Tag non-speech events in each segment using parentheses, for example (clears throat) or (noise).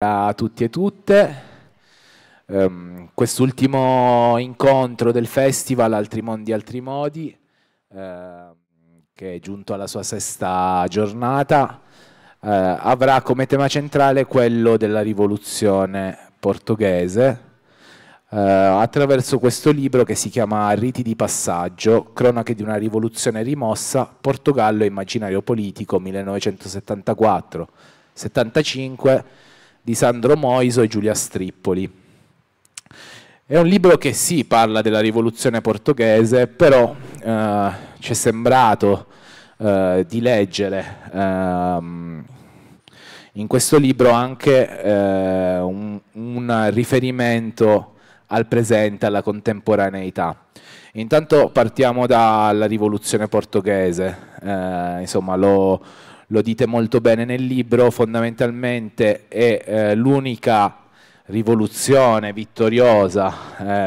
a tutti e tutte. Um, quest'ultimo incontro del festival Altri Mondi Altri Modi, uh, che è giunto alla sua sesta giornata, uh, avrà come tema centrale quello della rivoluzione portoghese. Uh, attraverso questo libro che si chiama Riti di passaggio, cronache di una rivoluzione rimossa, Portogallo e immaginario politico 1974-75, di Sandro Moiso e Giulia Strippoli. È un libro che sì parla della rivoluzione portoghese, però eh, ci è sembrato eh, di leggere ehm, in questo libro anche eh, un, un, riferimento al presente, alla contemporaneità. Intanto partiamo dalla rivoluzione portoghese, eh, insomma lo, lo dite molto bene nel libro, fondamentalmente è eh, l'unica rivoluzione vittoriosa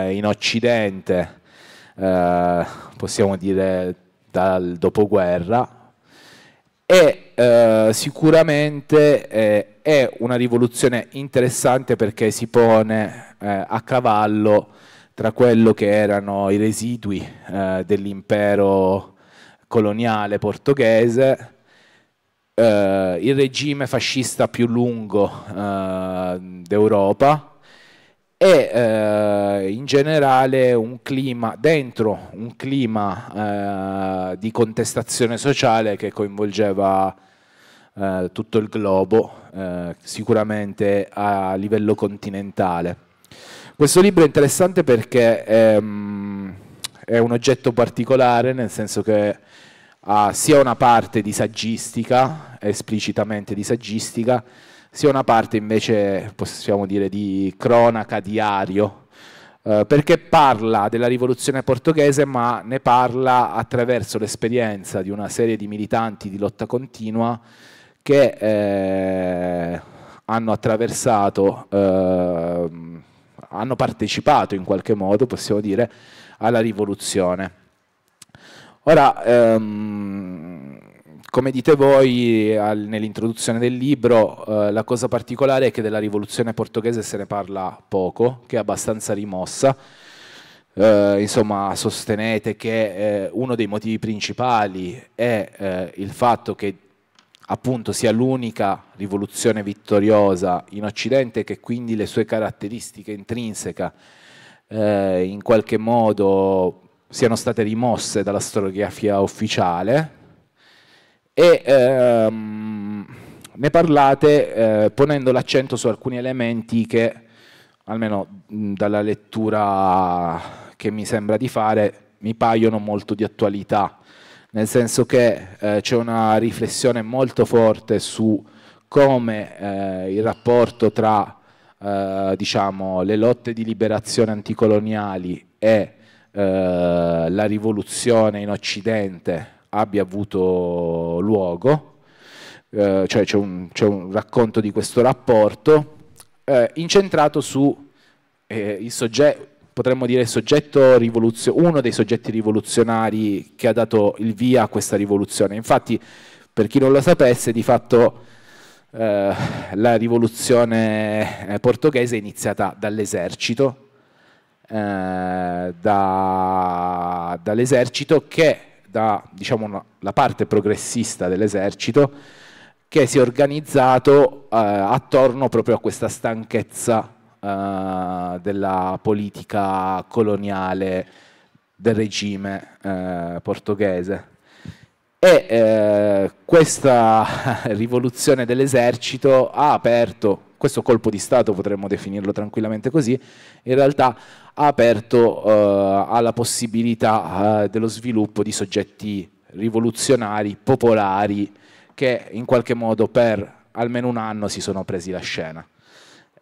eh, in Occidente, eh, possiamo dire dal dopoguerra, e eh, sicuramente eh, è una rivoluzione interessante perché si pone eh, a cavallo tra quello che erano i residui dell'impero coloniale portoghese eh, il regime fascista più lungo eh, d'Europa e eh, in generale un clima, dentro un clima eh, di contestazione sociale che coinvolgeva eh, tutto il globo, sicuramente a livello continentale. Questo libro è interessante perché ehm, è un oggetto particolare, nel senso che ha sia una parte di saggistica, esplicitamente di saggistica, sia una parte invece, possiamo dire, di cronaca, diario, eh, perché parla della rivoluzione portoghese, ma ne parla attraverso l'esperienza di una serie di militanti di lotta continua che eh, hanno attraversato, eh, hanno partecipato in qualche modo, possiamo dire, alla rivoluzione. Ora, ehm, come dite voi nell'introduzione del libro, eh, la cosa particolare è che della rivoluzione portoghese se ne parla poco, che è abbastanza rimossa. Eh, insomma, sostenete che eh, uno dei motivi principali è eh, il fatto che appunto sia l'unica rivoluzione vittoriosa in Occidente e che quindi le sue caratteristiche intrinseche eh, in qualche modo siano state rimosse dalla storiografia ufficiale e ehm, ne parlate eh, ponendo l'accento su alcuni elementi che, almeno mh, dalla lettura che mi sembra di fare, mi paiono molto di attualità, nel senso che eh, c'è una riflessione molto forte su come eh, il rapporto tra eh, diciamo, le lotte di liberazione anticoloniali e eh, la rivoluzione in Occidente abbia avuto luogo, eh, cioè c'è un, un, racconto di questo rapporto, eh, incentrato su eh, il soggetto, potremmo dire uno dei soggetti rivoluzionari che ha dato il via a questa rivoluzione. Infatti, per chi non lo sapesse, di fatto eh, la rivoluzione eh, portoghese è iniziata dall'esercito, eh, da, dall'esercito che da diciamo, la parte progressista dell'esercito che si è organizzato eh, attorno proprio a questa stanchezza eh, della politica coloniale del regime eh, portoghese. E eh, questa (laughs) rivoluzione dell'esercito ha aperto questo colpo di Stato, potremmo definirlo tranquillamente così, in realtà ha aperto eh, alla possibilità eh, dello sviluppo di soggetti rivoluzionari, popolari, che in qualche modo per almeno un anno si sono presi la scena.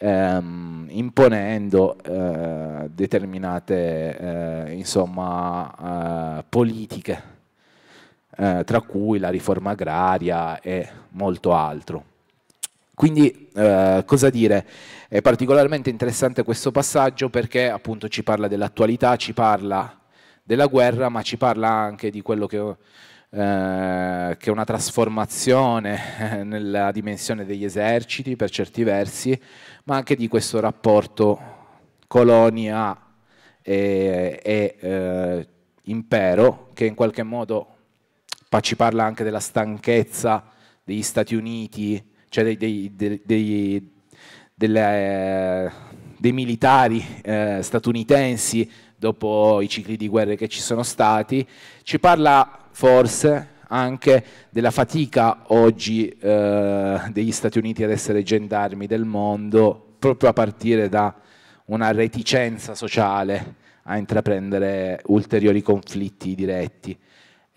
Ehm, imponendo eh, determinate eh, insomma, eh, politiche, eh, tra cui la riforma agraria e molto altro. Quindi eh, cosa dire? È particolarmente interessante questo passaggio perché appunto ci parla dell'attualità, ci parla della guerra, ma ci parla anche di quello che, eh, che è una trasformazione (laughs) nella dimensione degli eserciti per certi versi, ma anche di questo rapporto colonia e, e eh, impero che in qualche modo ci parla anche della stanchezza degli Stati Uniti cioè dei, dei, dei, dei delle, dei militari eh, statunitensi dopo i cicli di guerra che ci sono stati, ci parla forse anche della fatica oggi eh, degli Stati Uniti ad essere gendarmi del mondo, proprio a partire da una reticenza sociale a intraprendere ulteriori conflitti diretti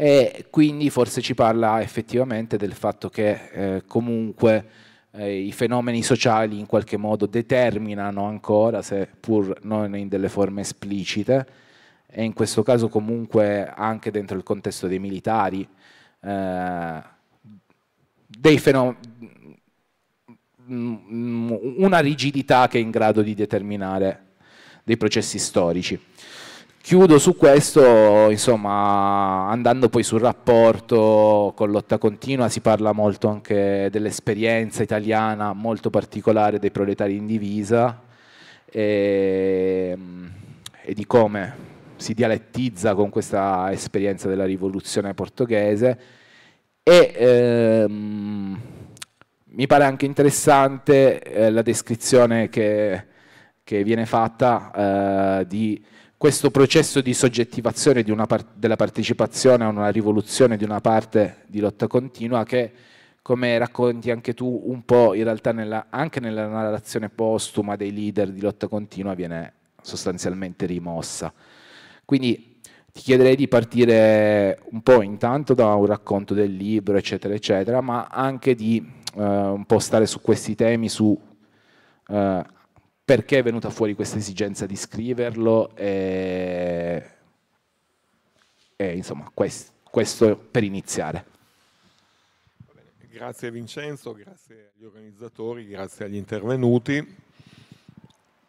e quindi forse ci parla effettivamente del fatto che eh, comunque eh, i fenomeni sociali in qualche modo determinano ancora, seppur non in delle forme esplicite, e in questo caso comunque anche dentro il contesto dei militari, eh, dei mm, mm, una rigidità che è in grado di determinare dei processi storici. Chiudo su questo, insomma, andando poi sul rapporto con lotta continua, si parla molto anche dell'esperienza italiana molto particolare dei proletari in divisa e, e di come si dialettizza con questa esperienza della rivoluzione portoghese e ehm, mi pare anche interessante eh, la descrizione che, che viene fatta eh, di questo processo di soggettivazione di par della partecipazione a una rivoluzione di una parte di lotta continua che, come racconti anche tu, un po' in realtà nella, anche nella narrazione postuma dei leader di lotta continua viene sostanzialmente rimossa. Quindi ti chiederei di partire un po' intanto da un racconto del libro, eccetera, eccetera, ma anche di eh, un po' stare su questi temi, su eh, perché è venuta fuori questa esigenza di scriverlo e, e insomma quest, questo per iniziare. Grazie Vincenzo, grazie agli organizzatori, grazie agli intervenuti.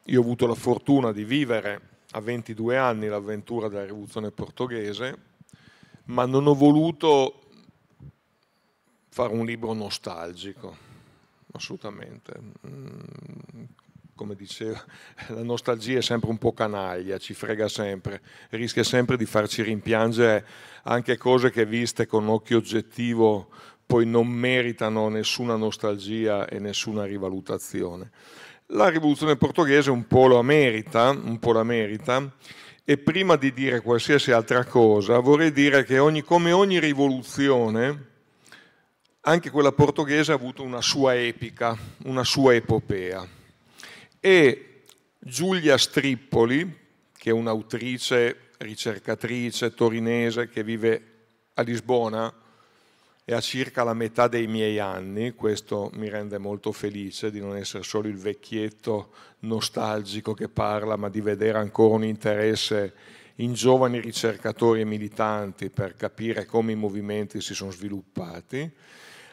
Io ho avuto la fortuna di vivere a 22 anni l'avventura della rivoluzione portoghese, ma non ho voluto fare un libro nostalgico, assolutamente. Mm, come diceva, (laughs) la nostalgia è sempre un po' canaglia, ci frega sempre, rischia sempre di farci rimpiangere anche cose che viste con occhio oggettivo poi non meritano nessuna nostalgia e nessuna rivalutazione. La rivoluzione portoghese un po' la merita, un po' la merita, e prima di dire qualsiasi altra cosa vorrei dire che ogni, come ogni rivoluzione, anche quella portoghese ha avuto una sua epica, una sua epopea e Giulia Strippoli, che è un'autrice, ricercatrice torinese che vive a Lisbona e ha circa la metà dei miei anni, questo mi rende molto felice di non essere solo il vecchietto nostalgico che parla, ma di vedere ancora un interesse in giovani ricercatori e militanti per capire come i movimenti si sono sviluppati,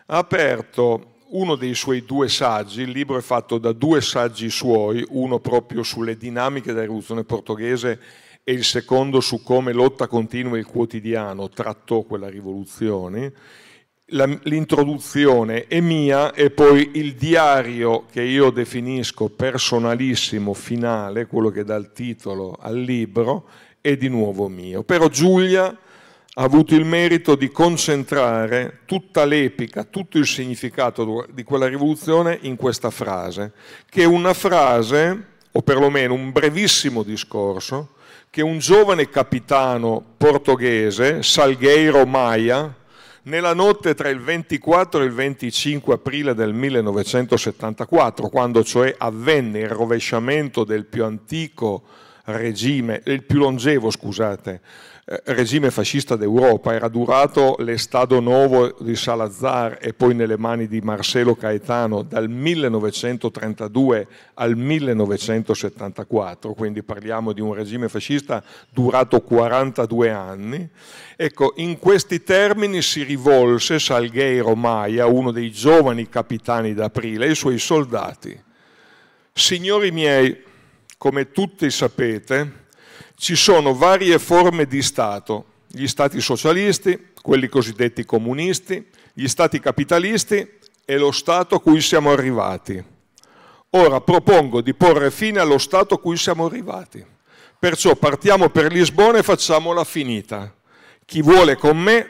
ha aperto uno dei suoi due saggi, il libro è fatto da due saggi suoi, uno proprio sulle dinamiche della rivoluzione portoghese e il secondo su come lotta continua il quotidiano trattò quella rivoluzione, l'introduzione è mia e poi il diario che io definisco personalissimo finale, quello che dà il titolo al libro, è di nuovo mio. Però Giulia ha avuto il merito di concentrare tutta l'epica, tutto il significato di quella rivoluzione in questa frase, che è una frase, o perlomeno un brevissimo discorso, che un giovane capitano portoghese, Salgueiro Maia, nella notte tra il 24 e il 25 aprile del 1974, quando cioè avvenne il rovesciamento del più antico regime, il più longevo, scusate, eh, regime fascista d'Europa, era durato l'Estado nuovo di Salazar e poi nelle mani di Marcelo Caetano dal 1932 al 1974, quindi parliamo di un regime fascista durato 42 anni. Ecco, in questi termini si rivolse Salgheiro Maia, uno dei giovani capitani d'aprile, ai suoi soldati. Signori miei, come tutti sapete, ci sono varie forme di Stato, gli Stati socialisti, quelli cosiddetti comunisti, gli Stati capitalisti e lo Stato a cui siamo arrivati. Ora propongo di porre fine allo Stato a cui siamo arrivati. Perciò partiamo per Lisbona e facciamola finita. Chi vuole con me,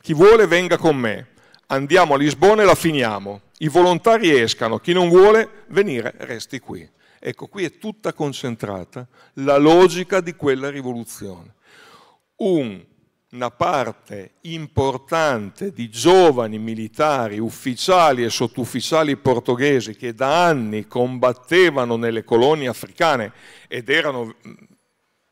chi vuole venga con me. Andiamo a Lisbona e la finiamo. I volontari escano, chi non vuole venire resti qui. Ecco, qui è tutta concentrata la logica di quella rivoluzione. Un, una parte importante di giovani militari, ufficiali e sottufficiali portoghesi che da anni combattevano nelle colonie africane ed erano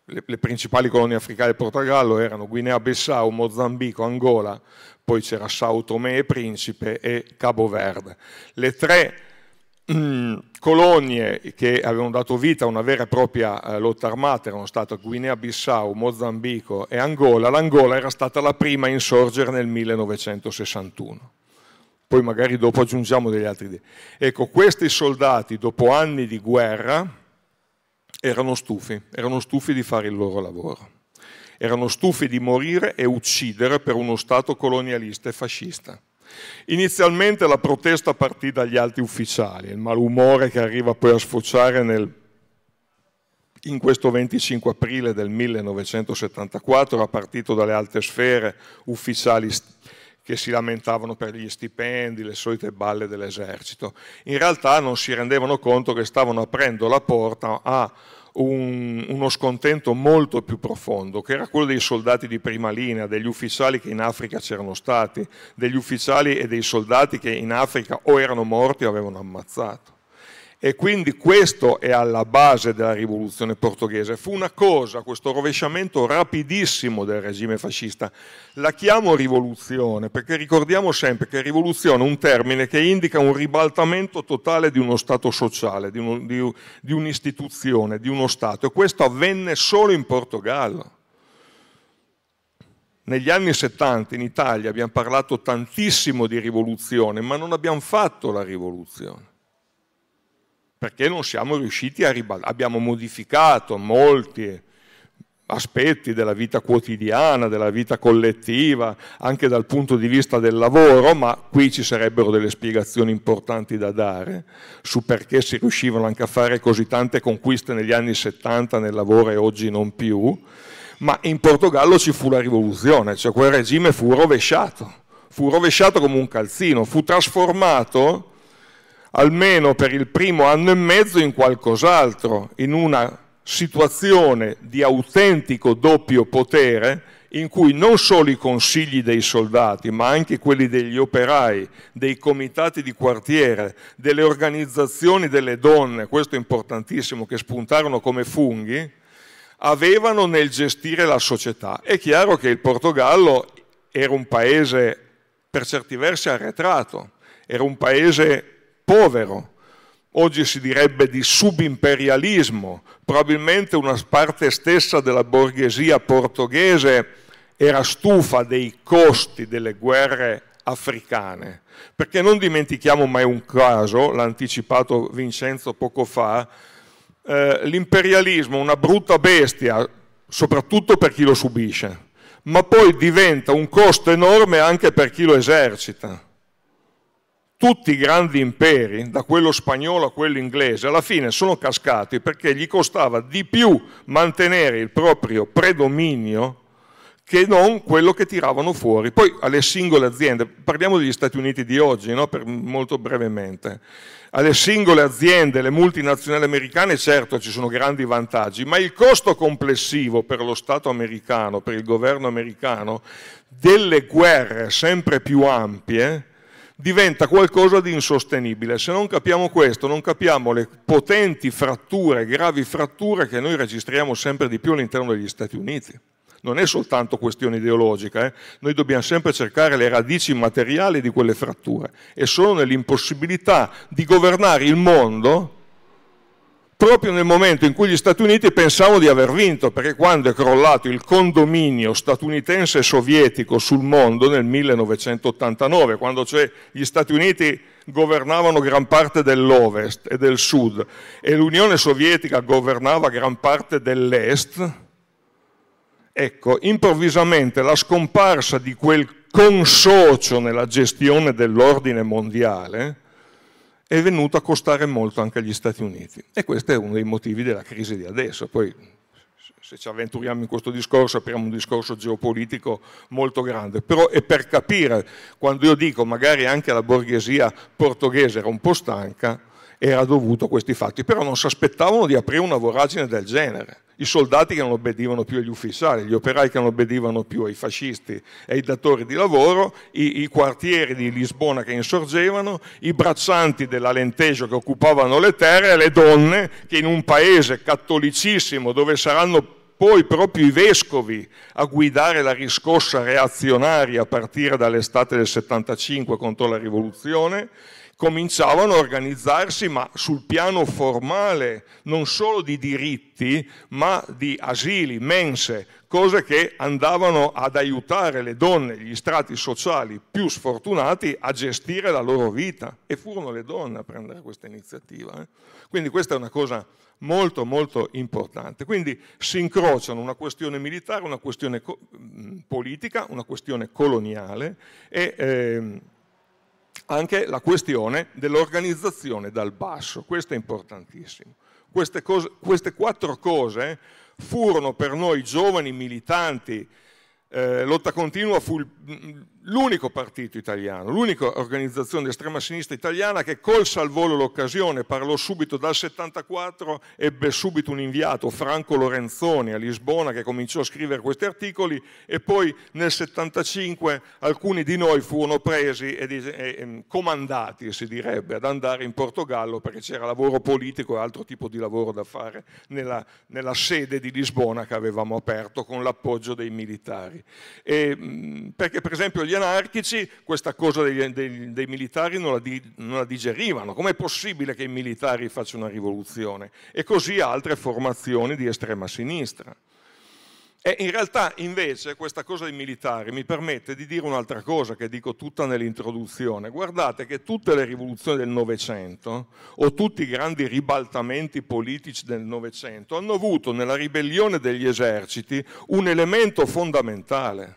le, le, principali colonie africane del Portogallo erano Guinea-Bissau, Mozambico, Angola, poi c'era Sao Tomé e Principe e Cabo Verde. Le tre Mm, colonie che avevano dato vita a una vera e propria eh, lotta armata erano state Guinea-Bissau, Mozambico e Angola. L'Angola era stata la prima a insorgere nel 1961. Poi magari dopo aggiungiamo degli altri. Ecco, questi soldati dopo anni di guerra erano stufi, erano stufi di fare il loro lavoro. Erano stufi di morire e uccidere per uno Stato colonialista e fascista Inizialmente la protesta partì dagli alti ufficiali, il malumore che arriva poi a sfociare nel, in questo 25 aprile del 1974 era partito dalle alte sfere ufficiali che si lamentavano per gli stipendi, le solite balle dell'esercito. In realtà non si rendevano conto che stavano aprendo la porta a un, uno scontento molto più profondo, che era quello dei soldati di prima linea, degli ufficiali che in Africa c'erano stati, degli ufficiali e dei soldati che in Africa o erano morti o avevano ammazzato. E quindi questo è alla base della rivoluzione portoghese. Fu una cosa, questo rovesciamento rapidissimo del regime fascista. La chiamo rivoluzione perché ricordiamo sempre che rivoluzione è un termine che indica un ribaltamento totale di uno stato sociale, di, uno, di, di un'istituzione, di uno Stato. E questo avvenne solo in Portogallo. Negli anni 70 in Italia abbiamo parlato tantissimo di rivoluzione, ma non abbiamo fatto la rivoluzione perché non siamo riusciti a ribaltare, abbiamo modificato molti aspetti della vita quotidiana, della vita collettiva, anche dal punto di vista del lavoro, ma qui ci sarebbero delle spiegazioni importanti da dare su perché si riuscivano anche a fare così tante conquiste negli anni 70 nel lavoro e oggi non più, ma in Portogallo ci fu la rivoluzione, cioè quel regime fu rovesciato, fu rovesciato come un calzino, fu trasformato almeno per il primo anno e mezzo in qualcos'altro, in una situazione di autentico doppio potere in cui non solo i consigli dei soldati, ma anche quelli degli operai, dei comitati di quartiere, delle organizzazioni delle donne, questo è importantissimo, che spuntarono come funghi, avevano nel gestire la società. È chiaro che il Portogallo era un paese per certi versi arretrato, era un paese povero, oggi si direbbe di subimperialismo, probabilmente una parte stessa della borghesia portoghese era stufa dei costi delle guerre africane, perché non dimentichiamo mai un caso, l'ha anticipato Vincenzo poco fa, eh, l'imperialismo, una brutta bestia, soprattutto per chi lo subisce, ma poi diventa un costo enorme anche per chi lo esercita tutti i grandi imperi, da quello spagnolo a quello inglese, alla fine sono cascati perché gli costava di più mantenere il proprio predominio che non quello che tiravano fuori. Poi alle singole aziende, parliamo degli Stati Uniti di oggi, no? per, molto brevemente, alle singole aziende, le multinazionali americane, certo ci sono grandi vantaggi, ma il costo complessivo per lo Stato americano, per il governo americano, delle guerre sempre più ampie, diventa qualcosa di insostenibile. Se non capiamo questo, non capiamo le potenti fratture, gravi fratture che noi registriamo sempre di più all'interno degli Stati Uniti. Non è soltanto questione ideologica, eh? noi dobbiamo sempre cercare le radici materiali di quelle fratture e sono nell'impossibilità di governare il mondo proprio nel momento in cui gli Stati Uniti pensavano di aver vinto, perché quando è crollato il condominio statunitense sovietico sul mondo nel 1989, quando cioè gli Stati Uniti governavano gran parte dell'ovest e del sud e l'Unione Sovietica governava gran parte dell'est, ecco, improvvisamente la scomparsa di quel consocio nella gestione dell'ordine mondiale, è venuto a costare molto anche agli Stati Uniti. E questo è uno dei motivi della crisi di adesso. Poi, se ci avventuriamo in questo discorso, apriamo un discorso geopolitico molto grande. Però è per capire, quando io dico magari anche la borghesia portoghese era un po' stanca, era dovuto a questi fatti, però non si aspettavano di aprire una voragine del genere. I soldati che non obbedivano più agli ufficiali, gli operai che non obbedivano più ai fascisti e ai datori di lavoro, i, i quartieri di Lisbona che insorgevano, i braccianti dell'Alentejo che occupavano le terre e le donne che in un paese cattolicissimo dove saranno poi proprio i vescovi a guidare la riscossa reazionaria a partire dall'estate del 75 contro la rivoluzione, cominciavano a organizzarsi, ma sul piano formale, non solo di diritti, ma di asili, mense, cose che andavano ad aiutare le donne, gli strati sociali più sfortunati a gestire la loro vita. E furono le donne a prendere questa iniziativa. Eh? Quindi questa è una cosa molto molto importante. Quindi si incrociano una questione militare, una questione politica, una questione coloniale e... Ehm, anche la questione dell'organizzazione dal basso, questo è importantissimo. Queste, cose, queste quattro cose furono per noi giovani militanti, eh, lotta continua fu il, mm, l'unico partito italiano, l'unica organizzazione di estrema sinistra italiana che colse al volo l'occasione, parlò subito dal 74, ebbe subito un inviato, Franco Lorenzoni a Lisbona, che cominciò a scrivere questi articoli e poi nel 75 alcuni di noi furono presi e, comandati, si direbbe, ad andare in Portogallo perché c'era lavoro politico e altro tipo di lavoro da fare nella, nella sede di Lisbona che avevamo aperto con l'appoggio dei militari. E, perché per esempio gli gli anarchici questa cosa dei, dei, dei militari non la, di, non la digerivano, com'è possibile che i militari facciano una rivoluzione? E così altre formazioni di estrema sinistra. E in realtà invece questa cosa dei militari mi permette di dire un'altra cosa che dico tutta nell'introduzione. Guardate che tutte le rivoluzioni del Novecento o tutti i grandi ribaltamenti politici del Novecento hanno avuto nella ribellione degli eserciti un elemento fondamentale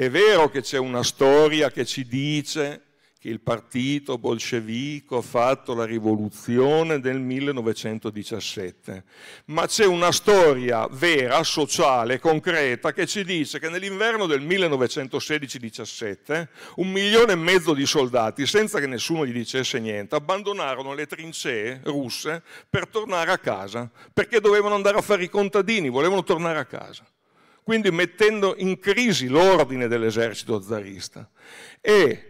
è vero che c'è una storia che ci dice che il partito bolscevico ha fatto la rivoluzione del 1917, ma c'è una storia vera, sociale, concreta, che ci dice che nell'inverno del 1916-17 un milione e mezzo di soldati, senza che nessuno gli dicesse niente, abbandonarono le trincee russe per tornare a casa, perché dovevano andare a fare i contadini, volevano tornare a casa quindi mettendo in crisi l'ordine dell'esercito zarista. E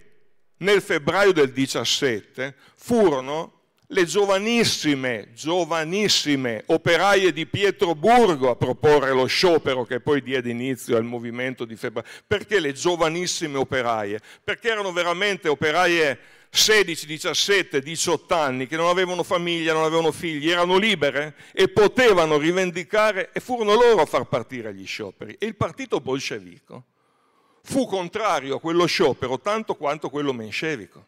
nel febbraio del 17 furono le giovanissime, giovanissime operaie di Pietroburgo a proporre lo sciopero che poi diede inizio al movimento di febbraio. Perché le giovanissime operaie? Perché erano veramente operaie 16, 17, 18 anni, che non avevano famiglia, non avevano figli, erano libere e potevano rivendicare e furono loro a far partire gli scioperi. E il partito bolscevico fu contrario a quello sciopero tanto quanto quello menscevico.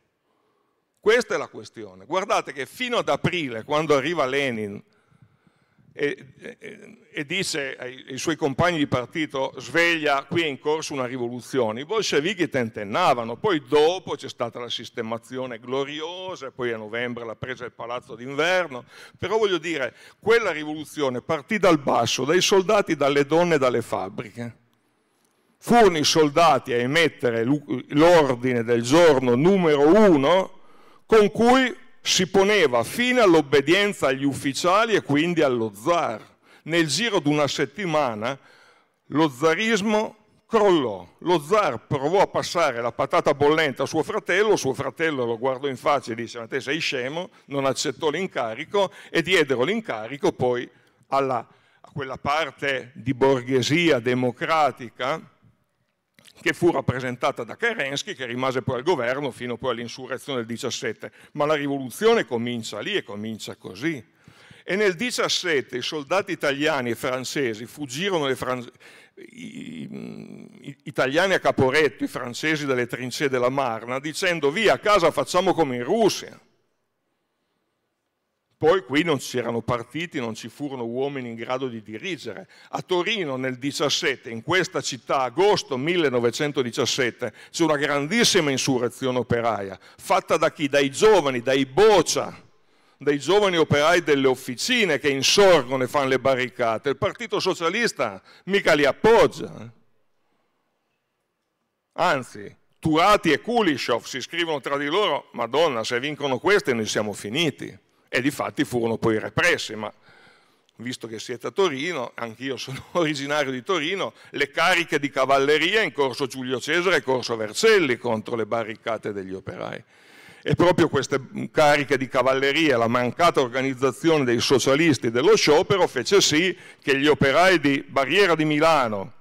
Questa è la questione. Guardate che fino ad aprile, quando arriva Lenin e, e, e disse ai, ai, suoi compagni di partito sveglia, qui è in corso una rivoluzione. I bolscevichi tentennavano, poi dopo c'è stata la sistemazione gloriosa, poi a novembre la presa del palazzo d'inverno, però voglio dire, quella rivoluzione partì dal basso, dai soldati, dalle donne e dalle fabbriche. Furono i soldati a emettere l'ordine del giorno numero uno con cui si poneva fine all'obbedienza agli ufficiali e quindi allo zar. Nel giro di una settimana lo zarismo crollò. Lo zar provò a passare la patata bollente a suo fratello, suo fratello lo guardò in faccia e disse ma te sei scemo, non accettò l'incarico e diedero l'incarico poi alla, a quella parte di borghesia democratica che fu rappresentata da Kerensky, che rimase poi al governo fino poi all'insurrezione del 17. Ma la rivoluzione comincia lì e comincia così. E nel 17 i soldati italiani e francesi fuggirono fran... i... I... italiani a Caporetto, i francesi dalle trincee della Marna, dicendo via a casa facciamo come in Russia. Poi qui non c'erano partiti, non ci furono uomini in grado di dirigere. A Torino nel 17, in questa città, agosto 1917, c'è una grandissima insurrezione operaia, fatta da chi? Dai giovani, dai boccia, dai giovani operai delle officine che insorgono e fanno le barricate. Il Partito Socialista mica li appoggia. Eh. Anzi, Turati e Kulishov si scrivono tra di loro, Madonna, se vincono queste noi siamo finiti e di fatti furono poi represse, ma visto che siete a Torino, anch'io sono (laughs) originario di Torino, le cariche di cavalleria in corso Giulio Cesare e corso Vercelli contro le barricate degli operai. E proprio queste cariche di cavalleria, la mancata organizzazione dei socialisti dello sciopero fece sì che gli operai di Barriera di Milano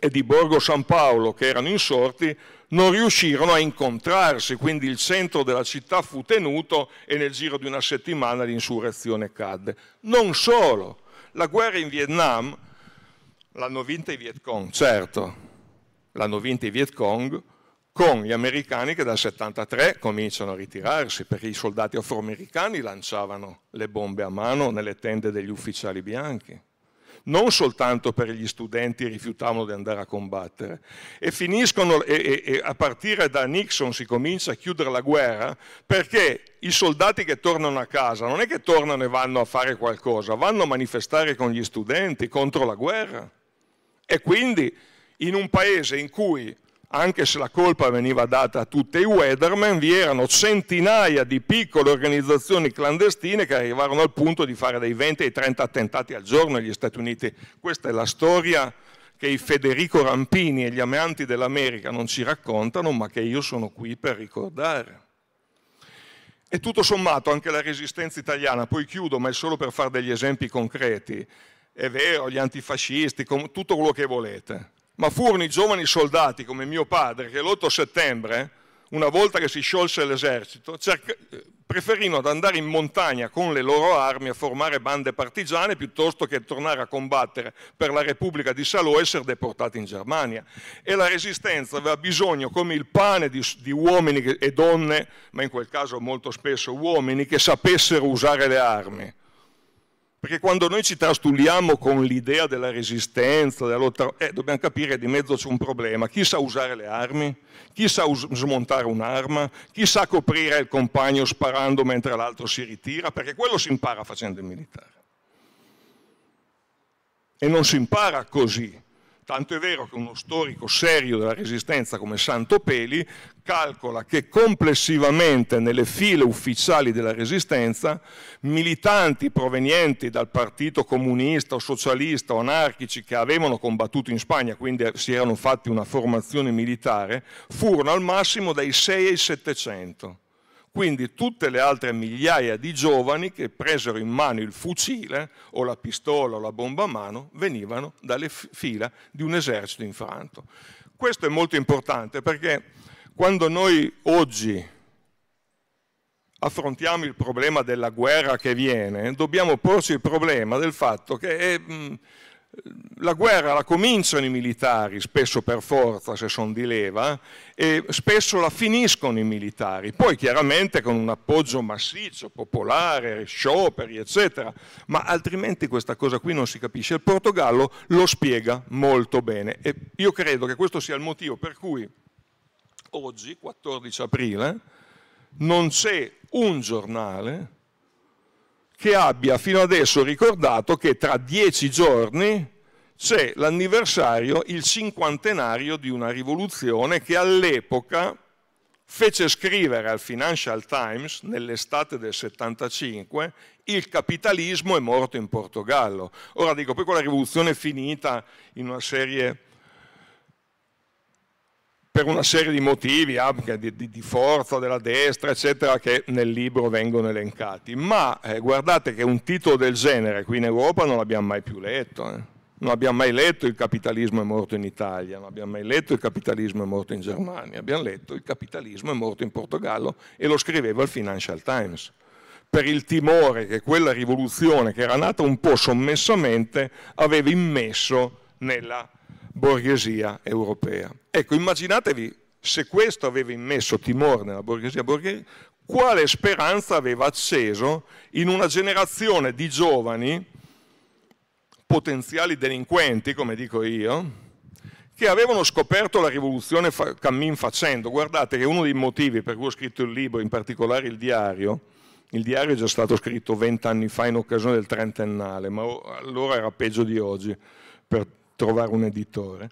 e di Borgo San Paolo, che erano insorti, non riuscirono a incontrarsi, quindi il centro della città fu tenuto e nel giro di una settimana l'insurrezione cadde. Non solo, la guerra in Vietnam l'hanno vinta i Vietcong, certo, l'hanno vinta i Vietcong con gli americani che dal 73 cominciano a ritirarsi perché i soldati afroamericani lanciavano le bombe a mano nelle tende degli ufficiali bianchi non soltanto per gli studenti rifiutavano di andare a combattere. E, finiscono, e, e, e a partire da Nixon si comincia a chiudere la guerra perché i soldati che tornano a casa non è che tornano e vanno a fare qualcosa, vanno a manifestare con gli studenti contro la guerra. E quindi in un paese in cui anche se la colpa veniva data a tutti i weatherman, vi erano centinaia di piccole organizzazioni clandestine che arrivarono al punto di fare dai 20 ai 30 attentati al giorno negli Stati Uniti. Questa è la storia che i Federico Rampini e gli amanti dell'America non ci raccontano, ma che io sono qui per ricordare. E tutto sommato anche la resistenza italiana, poi chiudo, ma è solo per fare degli esempi concreti, è vero, gli antifascisti, tutto quello che volete, ma furono i giovani soldati come mio padre che l'8 settembre, una volta che si sciolse l'esercito, preferirono ad andare in montagna con le loro armi a formare bande partigiane piuttosto che tornare a combattere per la Repubblica di Salò e essere deportati in Germania. E la resistenza aveva bisogno, come il pane, di, di uomini e donne, ma in quel caso molto spesso uomini, che sapessero usare le armi perché quando noi ci trastuliamo con l'idea della resistenza, della lotta, eh, dobbiamo capire che di mezzo c'è un problema. Chi sa usare le armi? Chi sa smontare un'arma? Chi sa coprire il compagno sparando mentre l'altro si ritira? Perché quello si impara facendo il militare. E non si impara così, Tanto è vero che uno storico serio della resistenza come Santo Peli calcola che complessivamente nelle file ufficiali della resistenza militanti provenienti dal partito comunista o socialista o anarchici che avevano combattuto in Spagna, quindi eh, si erano fatti una formazione militare, furono al massimo dai 6 ai 700 quindi tutte le altre migliaia di giovani che presero in mano il fucile o la pistola o la bomba a mano venivano dalle fila di un esercito infranto. Questo è molto importante perché quando noi oggi affrontiamo il problema della guerra che viene, dobbiamo porci il problema del fatto che eh, la guerra la cominciano i militari, spesso per forza se sono di leva, e spesso la finiscono i militari, poi chiaramente con un appoggio massiccio, popolare, scioperi, eccetera, ma altrimenti questa cosa qui non si capisce. Il Portogallo lo spiega molto bene e io credo che questo sia il motivo per cui oggi, 14 aprile, non c'è un giornale che abbia fino adesso ricordato che tra dieci giorni c'è l'anniversario, il cinquantenario di una rivoluzione che all'epoca fece scrivere al Financial Times nell'estate del 75 il capitalismo è morto in Portogallo. Ora dico, poi quella rivoluzione è finita in una serie per una serie di motivi, anche ah, di, di, di, forza della destra, eccetera, che nel libro vengono elencati. Ma eh, guardate che un titolo del genere qui in Europa non l'abbiamo mai più letto. Eh. Non abbiamo mai letto il capitalismo è morto in Italia, non abbiamo mai letto il capitalismo è morto in Germania, abbiamo letto il capitalismo è morto in Portogallo e lo scriveva il Financial Times per il timore che quella rivoluzione che era nata un po' sommessamente aveva immesso nella borghesia europea. Ecco, immaginatevi se questo aveva immesso timore nella borghesia borghese, quale speranza aveva acceso in una generazione di giovani potenziali delinquenti, come dico io, che avevano scoperto la rivoluzione fa- cammin facendo. Guardate che uno dei motivi per cui ho scritto il libro, in particolare il diario, il diario è già stato scritto vent'anni fa in occasione del trentennale, ma allora era peggio di oggi per trovare un editore.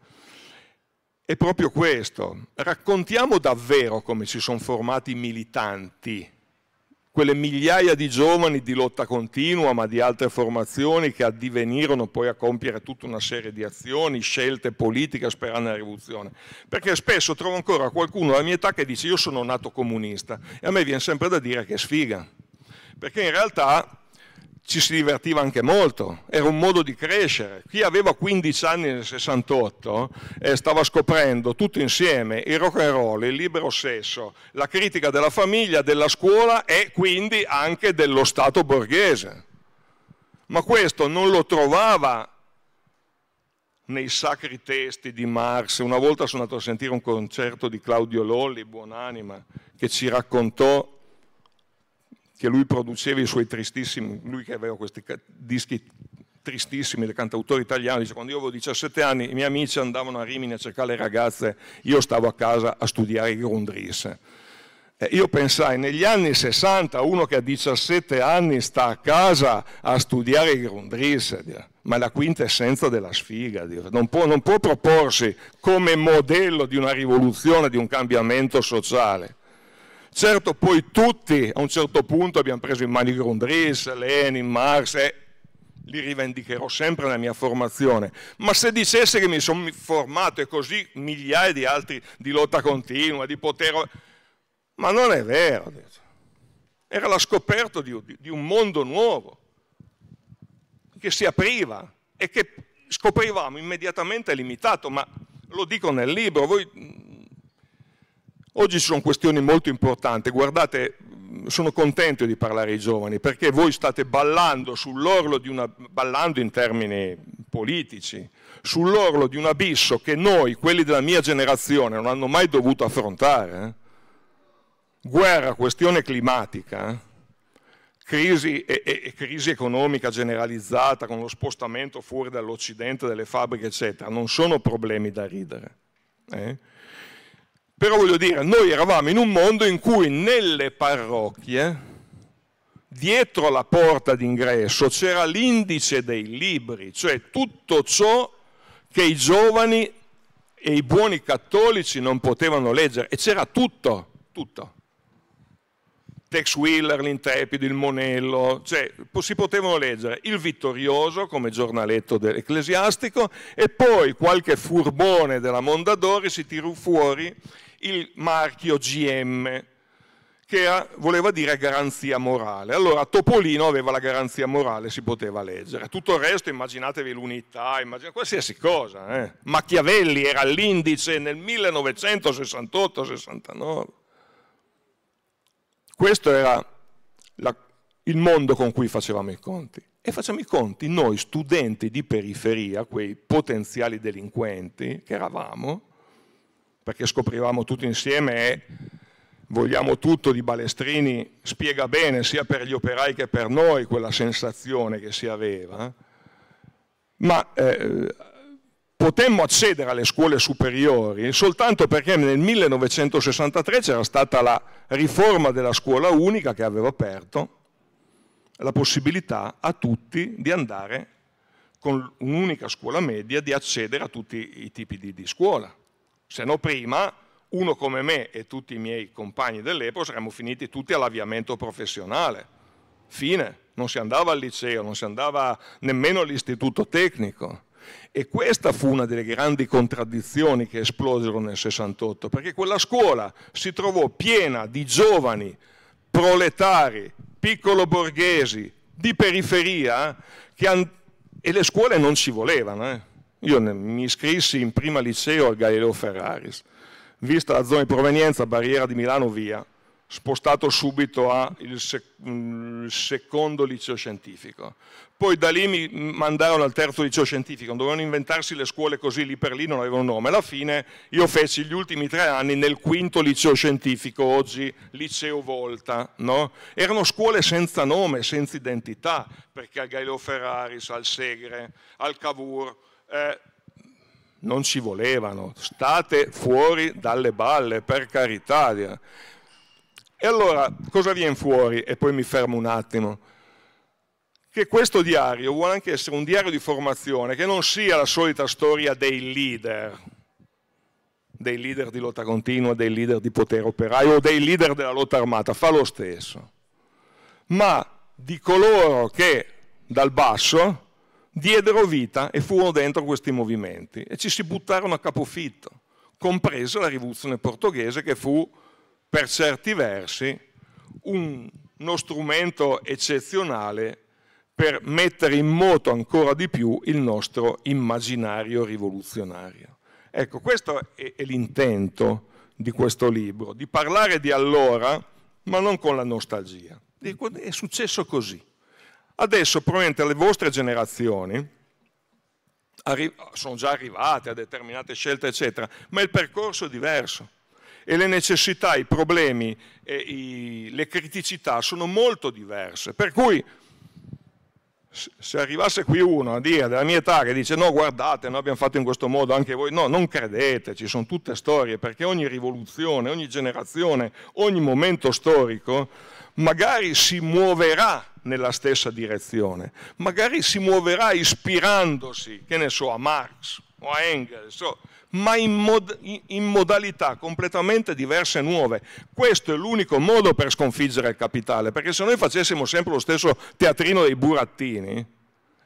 È proprio questo, raccontiamo davvero come si sono formati i militanti, quelle migliaia di giovani di lotta continua, ma di altre formazioni che addivenirono poi a compiere tutta una serie di azioni, scelte politiche, sperando la rivoluzione. Perché spesso trovo ancora qualcuno alla mia età che dice io sono nato comunista e a me viene sempre da dire che sfiga. Perché in realtà ci si divertiva anche molto, era un modo di crescere. Chi aveva 15 anni nel 68 eh, stava scoprendo tutto insieme il rock and roll, il libero sesso, la critica della famiglia, della scuola e quindi anche dello Stato borghese. Ma questo non lo trovava nei sacri testi di Marx. Una volta sono andato a sentire un concerto di Claudio Lolli, buonanima, che ci raccontò che lui produceva i suoi tristissimi, lui che aveva questi dischi tristissimi del cantautore italiano, dice quando io avevo 17 anni i miei amici andavano a Rimini a cercare le ragazze, io stavo a casa a studiare i Grundris. io pensai, negli anni 60 uno che ha 17 anni sta a casa a studiare i Grundris, ma è la quintessenza della sfiga, non può, non può proporsi come modello di una rivoluzione, di un cambiamento sociale. Certo, poi tutti a un certo punto abbiamo preso in mano i Grundris, Lenin, Marx e li rivendicherò sempre nella mia formazione, ma se dicesse che mi sono formato e così migliaia di altri di lotta continua, di potere. Ma non è vero, era la scoperta di, di un mondo nuovo che si apriva e che scoprivamo immediatamente limitato, ma lo dico nel libro, voi Oggi ci sono questioni molto importanti, guardate, sono contento di parlare ai giovani perché voi state ballando sull'orlo di una, ballando in termini politici, sull'orlo di un abisso che noi, quelli della mia generazione, non hanno mai dovuto affrontare. Eh. Guerra, questione climatica, eh. crisi, e, e, e crisi economica generalizzata con lo spostamento fuori dall'Occidente delle fabbriche, eccetera, non sono problemi da ridere. Eh? Però voglio dire, noi eravamo in un mondo in cui nelle parrocchie, dietro la porta d'ingresso, c'era l'indice dei libri, cioè tutto ciò che i giovani e i buoni cattolici non potevano leggere. E c'era tutto, tutto. Tex Wheeler, l'Intrepido, il Monello, cioè si potevano leggere il Vittorioso come giornaletto ecclesiastico e poi qualche furbone della Mondadori si tirò fuori il marchio GM, che era, voleva dire garanzia morale. Allora Topolino aveva la garanzia morale, si poteva leggere. Tutto il resto immaginatevi l'unità, immaginate, qualsiasi cosa. Eh. Machiavelli era l'indice nel 1968-69. Questo era la, il mondo con cui facevamo i conti. E facciamo i conti noi, studenti di periferia, quei potenziali delinquenti che eravamo, perché scoprivamo tutti insieme e vogliamo tutto di Balestrini, spiega bene sia per gli operai che per noi quella sensazione che si aveva, ma eh, potemmo accedere alle scuole superiori soltanto perché nel 1963 c'era stata la riforma della scuola unica che aveva aperto la possibilità a tutti di andare con un'unica scuola media, di accedere a tutti i tipi di, di scuola se no prima uno come me e tutti i miei compagni dell'epoca saremmo finiti tutti all'avviamento professionale. Fine, non si andava al liceo, non si andava nemmeno all'istituto tecnico. E questa fu una delle grandi contraddizioni che esplosero nel 68, perché quella scuola si trovò piena di giovani proletari, piccolo borghesi, di periferia, che e le scuole non ci volevano. Eh io mi iscrissi in prima liceo al Galileo Ferraris, vista la zona di provenienza, barriera di Milano via, spostato subito al sec mm, secondo liceo scientifico. Poi da lì mi mandarono al terzo liceo scientifico, dovevano inventarsi le scuole così lì per lì, non avevano nome. Alla fine io feci gli ultimi tre anni nel quinto liceo scientifico, oggi liceo Volta. No? Erano scuole senza nome, senza identità, perché al Galileo Ferraris, al Segre, al Cavour, eh, non ci volevano, state fuori dalle balle, per carità. E allora cosa viene fuori? E poi mi fermo un attimo. Che questo diario vuole anche essere un diario di formazione, che non sia la solita storia dei leader, dei leader di lotta continua, dei leader di potere operaio dei leader della lotta armata, fa lo stesso, ma di coloro che dal basso diedero vita e furono dentro questi movimenti e ci si buttarono a capofitto, compresa la rivoluzione portoghese che fu per certi versi un, uno strumento eccezionale per mettere in moto ancora di più il nostro immaginario rivoluzionario. Ecco, questo è, è l'intento di questo libro, di parlare di allora, ma non con la nostalgia. È successo così Adesso probabilmente le vostre generazioni sono già arrivate a determinate scelte, eccetera, ma il percorso è diverso e le necessità, i problemi, i, le criticità sono molto diverse. Per cui se arrivasse qui uno a dire della mia età che dice no guardate noi abbiamo fatto in questo modo anche voi no non credete ci sono tutte storie perché ogni rivoluzione ogni generazione ogni momento storico magari si muoverà nella stessa direzione, magari si muoverà ispirandosi, che ne so, a Marx o a Engels, o, ma in, mod- in, modalità completamente diverse e nuove. Questo è l'unico modo per sconfiggere il capitale, perché se noi facessimo sempre lo stesso teatrino dei burattini, e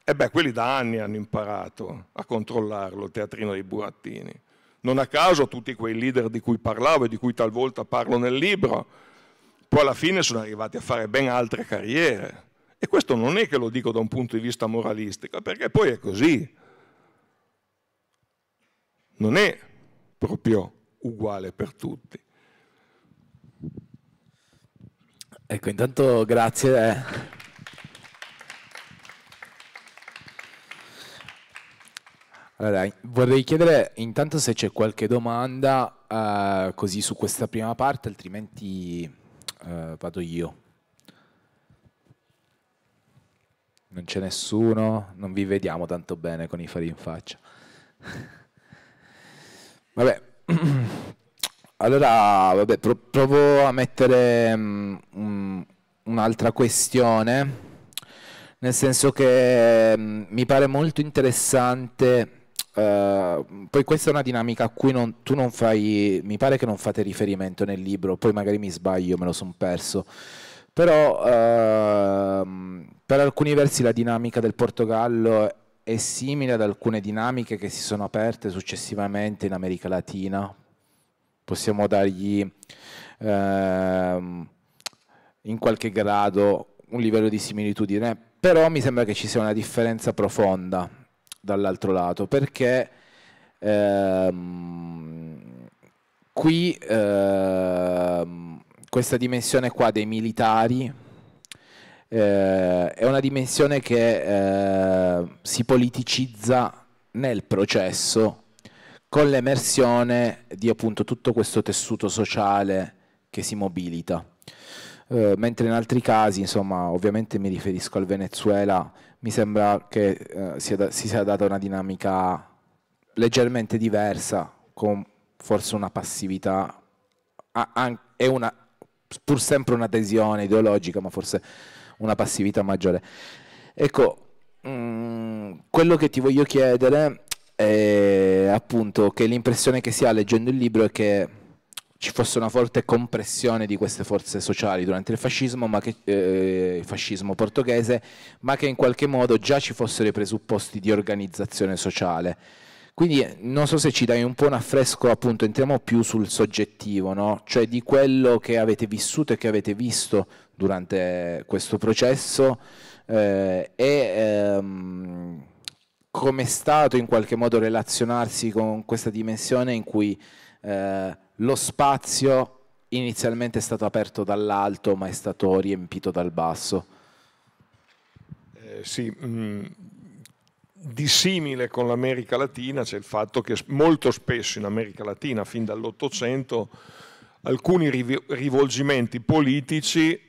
eh beh, quelli da anni hanno imparato a controllarlo, il teatrino dei burattini. Non a caso tutti quei leader di cui parlavo e di cui talvolta parlo nel libro, poi alla fine sono arrivati a fare ben altre carriere. E questo non è che lo dico da un punto di vista moralistico, perché poi è così. Non è proprio uguale per tutti. Ecco, intanto grazie. Eh. Allora, vorrei chiedere intanto se c'è qualche domanda eh, così su questa prima parte, altrimenti eh, vado io. Non c'è nessuno, non vi vediamo tanto bene con i fari in faccia. (laughs) Vabbè, (clears throat) allora vabbè, pro provo a mettere um, un'altra questione, nel senso che um, mi pare molto interessante Uh, poi questa è una dinamica a cui non, tu non fai, mi pare che non fate riferimento nel libro, poi magari mi sbaglio, me lo sono perso, però uh, per alcuni versi la dinamica del Portogallo è simile ad alcune dinamiche che si sono aperte successivamente in America Latina, possiamo dargli uh, in qualche grado un livello di similitudine, però mi sembra che ci sia una differenza profonda dall'altro lato, perché ehm, qui ehm, questa dimensione qua dei militari eh, è una dimensione che eh, si politicizza nel processo con l'emersione di appunto tutto questo tessuto sociale che si mobilita. Eh, mentre in altri casi, insomma, ovviamente mi riferisco al Venezuela, mi sembra che eh, si, è, si sia data una dinamica leggermente diversa, con forse una passività e una, pur sempre un'adesione ideologica, ma forse una passività maggiore. Ecco, mh, mm, quello che ti voglio chiedere è appunto che l'impressione che si ha leggendo il libro è che ci fosse una forte compressione di queste forze sociali durante il fascismo, che, eh, il fascismo portoghese, ma che in qualche modo già ci fossero i presupposti di organizzazione sociale. Quindi eh, non so se ci dai un po' un affresco, appunto, entriamo più sul soggettivo, no? cioè di quello che avete vissuto e che avete visto durante questo processo eh, e ehm, è stato in qualche modo relazionarsi con questa dimensione in cui eh, lo spazio inizialmente è stato aperto dall'alto ma è stato riempito dal basso. Eh, sì, mh, mm, di simile con l'America Latina c'è il fatto che molto spesso in America Latina, fin dall'Ottocento, alcuni rivolgimenti politici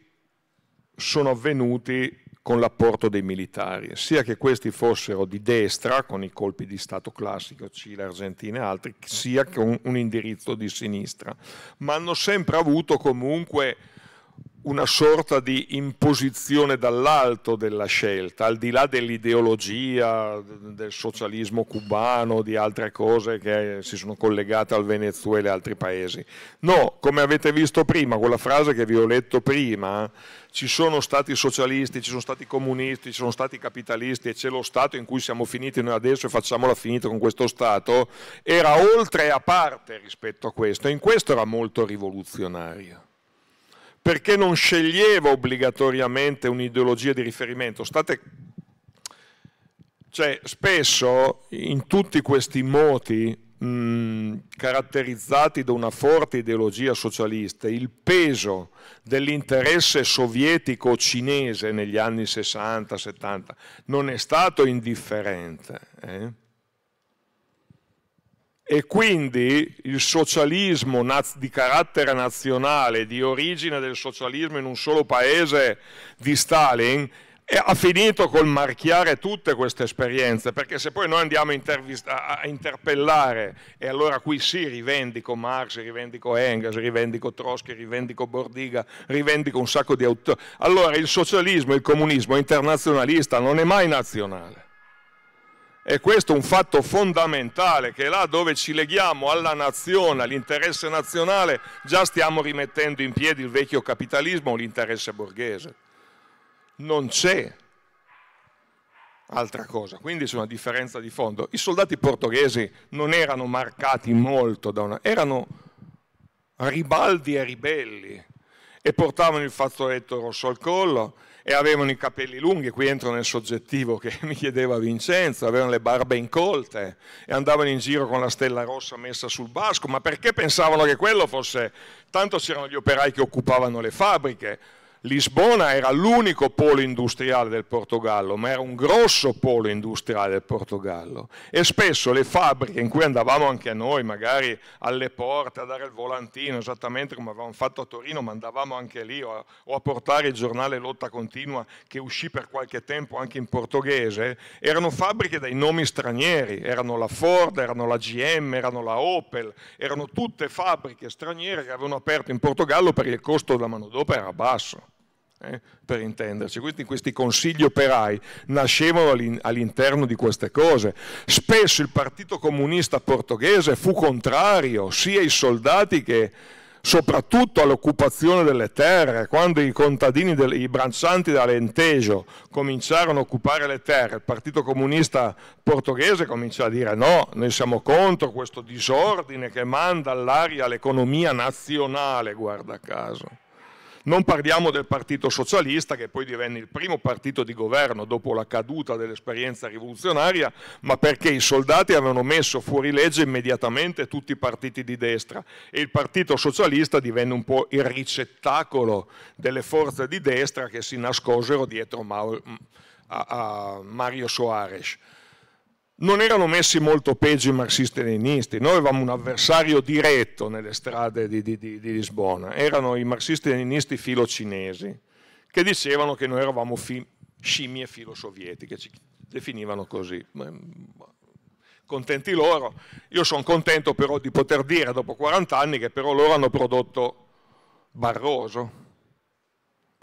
sono avvenuti con l'apporto dei militari, sia che questi fossero di destra, con i colpi di Stato classico, Cile, Argentina e altri, sia con un indirizzo di sinistra, ma hanno sempre avuto comunque una sorta di imposizione dall'alto della scelta, al di là dell'ideologia del socialismo cubano, di altre cose che si sono collegate al Venezuela e altri paesi. No, come avete visto prima, quella frase che vi ho letto prima, ci sono stati socialisti, ci sono stati comunisti, ci sono stati capitalisti e c'è lo Stato in cui siamo finiti noi adesso e facciamola finita con questo Stato, era oltre e a parte rispetto a questo e in questo era molto rivoluzionaria perché non sceglieva obbligatoriamente un'ideologia di riferimento. State... Cioè, spesso in tutti questi moti caratterizzati da una forte ideologia socialista, il peso dell'interesse sovietico cinese negli anni 60-70 non è stato indifferente. Eh? E quindi il socialismo di carattere nazionale, di origine del socialismo in un solo paese di Stalin, ha finito col marchiare tutte queste esperienze, perché se poi noi andiamo a, interpellare, e allora qui sì, rivendico Marx, rivendico Engels, rivendico Trotsky, rivendico Bordiga, rivendico un sacco di autori, allora il socialismo, il comunismo è internazionalista, non è mai nazionale. E questo è un fatto fondamentale, che là dove ci leghiamo alla nazione, all'interesse nazionale, già stiamo rimettendo in piedi il vecchio capitalismo, o l'interesse borghese. Non c'è altra cosa, quindi c'è una differenza di fondo. I soldati portoghesi non erano marcati molto da una... erano ribaldi e ribelli e portavano il fazzoletto rosso al collo e avevano i capelli lunghi, qui entro nel soggettivo che (laughs) mi chiedeva Vincenzo, avevano le barbe incolte e andavano in giro con la stella rossa messa sul basco, ma perché pensavano che quello fosse, tanto c'erano gli operai che occupavano le fabbriche, Lisbona era l'unico polo industriale del Portogallo, ma era un grosso polo industriale del Portogallo e spesso le fabbriche in cui andavamo anche noi, magari alle porte a dare il volantino, esattamente come avevamo fatto a Torino, ma andavamo anche lì o a, o a portare il giornale Lotta Continua che uscì per qualche tempo anche in portoghese, erano fabbriche dai nomi stranieri, erano la Ford, erano la GM, erano la Opel, erano tutte fabbriche straniere che avevano aperto in Portogallo perché il costo della manodopera era basso eh, per intenderci. Quindi questi consigli operai nascevano all'interno di queste cose. Spesso il Partito Comunista portoghese fu contrario sia ai soldati che soprattutto all'occupazione delle terre, quando i contadini, del, i braccianti dall'Entejo cominciarono a occupare le terre, il Partito Comunista portoghese cominciò a dire no, noi siamo contro questo disordine che manda all'aria l'economia nazionale, guarda caso. Non parliamo del Partito Socialista che poi divenne il primo partito di governo dopo la caduta dell'esperienza rivoluzionaria, ma perché i soldati avevano messo fuori legge immediatamente tutti i partiti di destra e il Partito Socialista divenne un po' il ricettacolo delle forze di destra che si nascosero dietro Mauro, a, a Mario Soares non erano messi molto peggio i marxisti leninisti, noi avevamo un avversario diretto nelle strade di, di, di, di Lisbona, erano i marxisti e leninisti filocinesi, che dicevano che noi eravamo fi, scimmie filosovietiche, ci definivano così. Contenti loro, io sono contento però di poter dire dopo 40 anni che però loro hanno prodotto Barroso,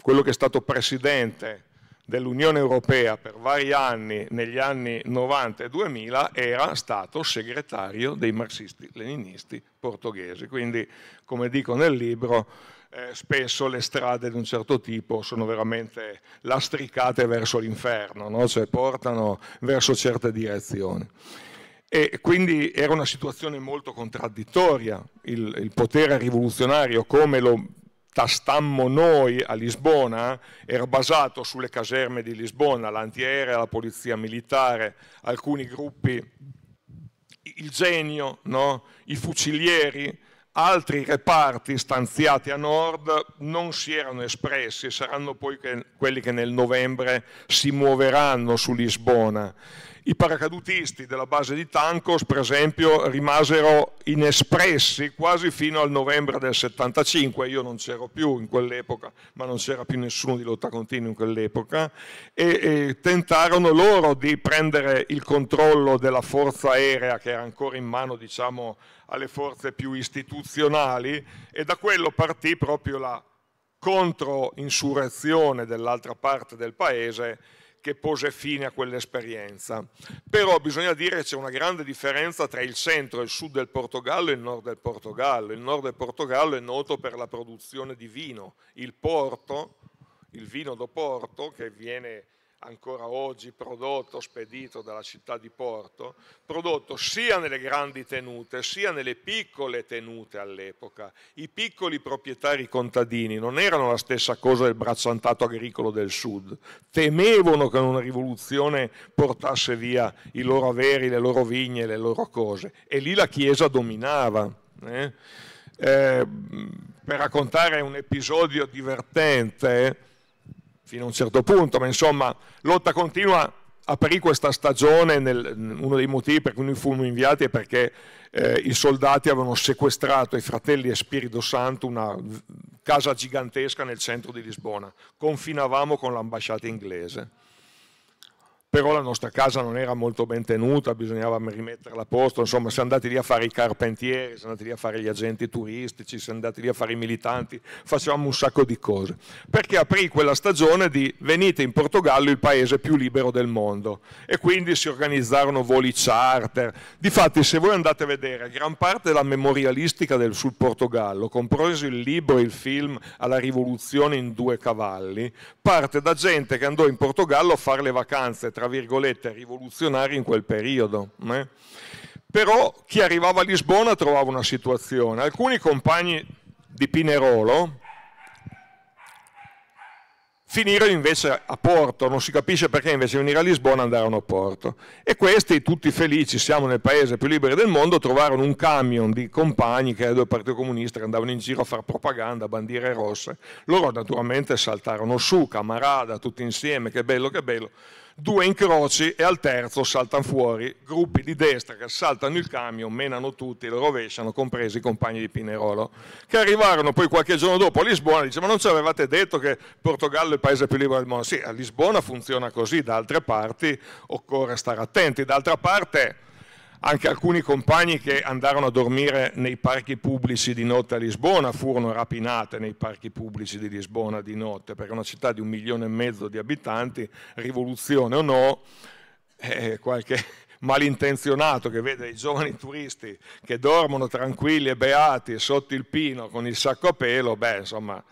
quello che è stato presidente dell'Unione Europea per vari anni, negli anni 90 e 2000, era stato segretario dei marxisti-leninisti portoghesi. Quindi, come dico nel libro, eh, spesso le strade di un certo tipo sono veramente lastricate verso l'inferno, no? cioè portano verso certe direzioni. E quindi era una situazione molto contraddittoria, il, il potere rivoluzionario come lo stammo noi a Lisbona era basato sulle caserme di Lisbona, l'antiaerea, la polizia militare, alcuni gruppi, il genio, no? i fucilieri, altri reparti stanziati a nord non si erano espressi, saranno poi quelli che nel novembre si muoveranno su Lisbona. I paracadutisti della base di Tancos, per esempio, rimasero inespressi quasi fino al novembre del 75, io non c'ero più in quell'epoca, ma non c'era più nessuno di lotta continua in quell'epoca, e, e tentarono loro di prendere il controllo della forza aerea che era ancora in mano, diciamo, alle forze più istituzionali e da quello partì proprio la controinsurrezione dell'altra parte del paese che pose fine a quell'esperienza. Però bisogna dire che c'è una grande differenza tra il centro e il sud del Portogallo e il nord del Portogallo. Il nord del Portogallo è noto per la produzione di vino, il porto, il vino do Porto, che viene ancora oggi prodotto, spedito dalla città di Porto, prodotto sia nelle grandi tenute sia nelle piccole tenute all'epoca. I piccoli proprietari contadini non erano la stessa cosa del bracciantato agricolo del sud, temevano che una rivoluzione portasse via i loro averi, le loro vigne, le loro cose e lì la Chiesa dominava. Eh? Eh, per raccontare un episodio divertente, fino a un certo punto, ma insomma lotta continua aprì questa stagione, nel, uno dei motivi per cui noi fummo inviati è perché eh, i soldati avevano sequestrato ai fratelli e Spirito Santo una casa gigantesca nel centro di Lisbona, confinavamo con l'ambasciata inglese però la nostra casa non era molto ben tenuta, bisognava rimetterla a posto, insomma siamo andati lì a fare i carpentieri, siamo andati lì a fare gli agenti turistici, siamo andati lì a fare i militanti, facevamo un sacco di cose, perché aprì quella stagione di venite in Portogallo il paese più libero del mondo e quindi si organizzarono voli charter, difatti se voi andate a vedere gran parte della memorialistica del, sul Portogallo, compreso il libro e il film alla rivoluzione in due cavalli, parte da gente che andò in Portogallo a fare le vacanze tra tra virgolette, rivoluzionari in quel periodo. Eh? Però chi arrivava a Lisbona trovava una situazione. Alcuni compagni di Pinerolo finirono invece a Porto, non si capisce perché invece di venire a Lisbona andarono a Porto. E questi, tutti felici, siamo nel paese più libero del mondo, trovarono un camion di compagni, che credo del Partito Comunista, che andavano in giro a fare propaganda, bandiere rosse. Loro naturalmente saltarono su, camarada, tutti insieme, che bello, che bello due incroci e al terzo saltano fuori gruppi di destra che saltano il camion, menano tutti, lo rovesciano, compresi i compagni di Pinerolo, che arrivarono poi qualche giorno dopo a Lisbona e dicevano ma non ci avevate detto che Portogallo è il paese più libero del mondo? Sì, a Lisbona funziona così, da altre parti occorre stare attenti, d'altra parte anche alcuni compagni che andarono a dormire nei parchi pubblici di notte a Lisbona furono rapinate nei parchi pubblici di Lisbona di notte, perché è una città di un milione e mezzo di abitanti, rivoluzione o no, eh, qualche (laughs) malintenzionato che vede i giovani turisti che dormono tranquilli e beati sotto il pino con il sacco a pelo, beh insomma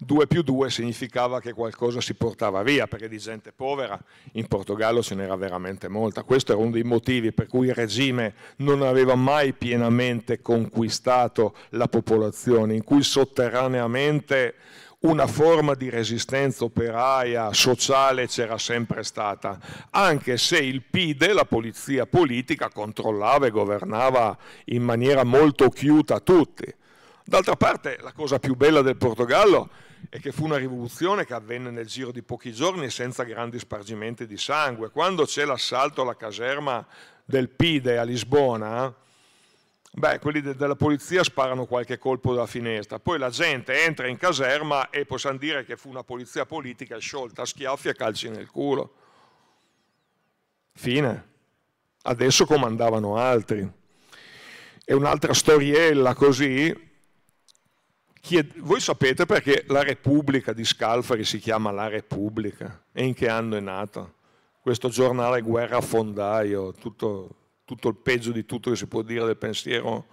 2 più 2 significava che qualcosa si portava via, perché di gente povera in Portogallo ce n'era veramente molta. Questo era uno dei motivi per cui il regime non aveva mai pienamente conquistato la popolazione, in cui sotterraneamente una forma di resistenza operaia sociale c'era sempre stata, anche se il PIDE, la polizia politica, controllava e governava in maniera molto chiuta tutti. D'altra parte, la cosa più bella del Portogallo è e che fu una rivoluzione che avvenne nel giro di pochi giorni senza grandi spargimenti di sangue. Quando c'è l'assalto alla caserma del Pide a Lisbona, beh, quelli de della polizia sparano qualche colpo dalla finestra, poi la gente entra in caserma e possiamo dire che fu una polizia politica sciolta schiaffi e calci nel culo. Fine. Adesso comandavano altri. E un'altra storiella così, Chied... Voi sapete perché la Repubblica di Scalfari si chiama La Repubblica e in che anno è nata? Questo giornale guerra fondaio, tutto, tutto il peggio di tutto che si può dire del pensiero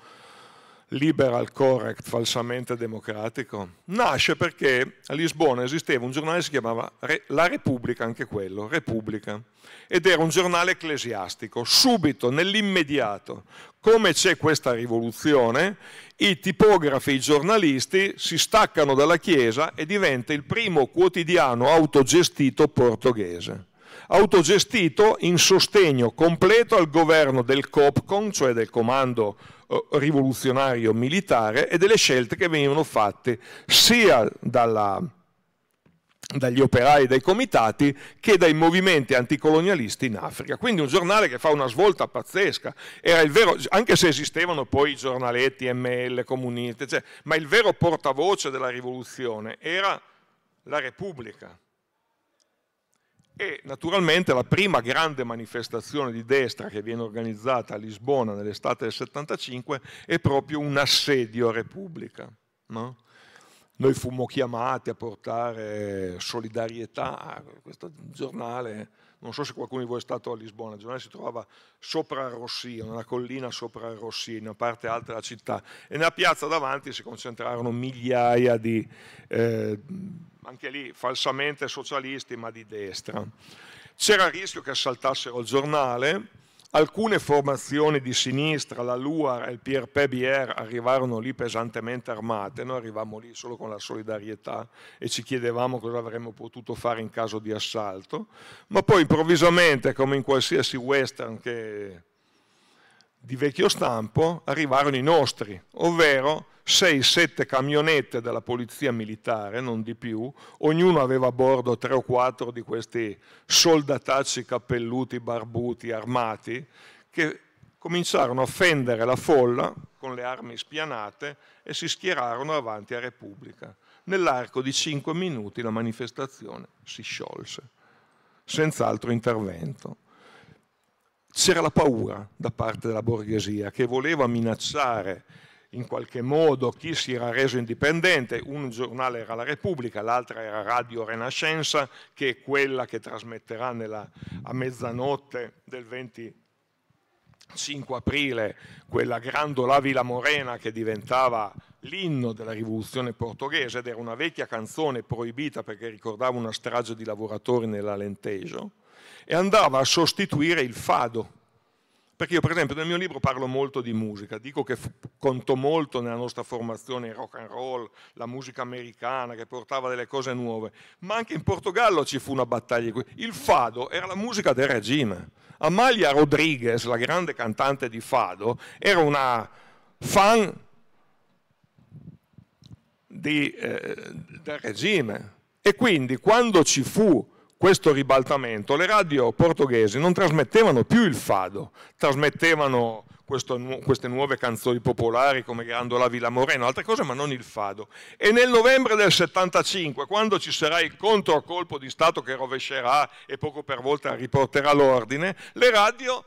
liberal correct, falsamente democratico? Nasce perché a Lisbona esisteva un giornale che si chiamava La Repubblica, anche quello, Repubblica, ed era un giornale ecclesiastico. Subito, nell'immediato, come c'è questa rivoluzione, i tipografi, i giornalisti si staccano dalla Chiesa e diventa il primo quotidiano autogestito portoghese autogestito in sostegno completo al governo del COPCON, cioè del Comando eh, rivoluzionario militare e delle scelte che venivano fatte sia dalla, dagli operai dai comitati che dai movimenti anticolonialisti in Africa. Quindi un giornale che fa una svolta pazzesca, vero, anche se esistevano poi i giornaletti, ML, comunisti, cioè, ma il vero portavoce della rivoluzione era la Repubblica e naturalmente la prima grande manifestazione di destra che viene organizzata a Lisbona nell'estate del 75 è proprio un assedio a Repubblica. No? Noi fummo chiamati a portare solidarietà, questo giornale, non so se qualcuno di voi è stato a Lisbona, il giornale si trovava sopra Rossia, una collina sopra Rossia, in una parte alta della città, e nella piazza davanti si concentrarono migliaia di... Eh, anche lì falsamente socialisti ma di destra. C'era il rischio che assaltassero il giornale, alcune formazioni di sinistra, la LUAR e il PRPBR, arrivarono lì pesantemente armate, noi arrivavamo lì solo con la solidarietà e ci chiedevamo cosa avremmo potuto fare in caso di assalto, ma poi improvvisamente, come in qualsiasi western che di vecchio stampo arrivarono i nostri, ovvero 6-7 camionette della polizia militare, non di più, ognuno aveva a bordo 3 o 4 di questi soldatacci cappelluti, barbuti, armati, che cominciarono a fendere la folla con le armi spianate e si schierarono avanti a Repubblica. Nell'arco di 5 minuti la manifestazione si sciolse, senza altro intervento c'era la paura da parte della borghesia che voleva minacciare in qualche modo chi si era reso indipendente, un giornale era La Repubblica, l'altra era Radio Renascenza, che è quella che trasmetterà nella, a mezzanotte del 25 aprile quella grandola Villa Morena che diventava l'inno della rivoluzione portoghese ed era una vecchia canzone proibita perché ricordava una strage di lavoratori nell'Alentejo e andava a sostituire il fado. Perché io per esempio nel mio libro parlo molto di musica, dico che conto molto nella nostra formazione rock and roll, la musica americana che portava delle cose nuove, ma anche in Portogallo ci fu una battaglia. Il fado era la musica del regime. Amalia Rodriguez, la grande cantante di fado, era una fan di, eh, del regime. E quindi quando ci fu questo ribaltamento, le radio portoghesi non trasmettevano più il fado, trasmettevano questo, queste nuove canzoni popolari come Grandola Villa Moreno, altre cose, ma non il fado. E nel novembre del 75, quando ci sarà il controcolpo di Stato che rovescerà e poco per volta riporterà l'ordine, le radio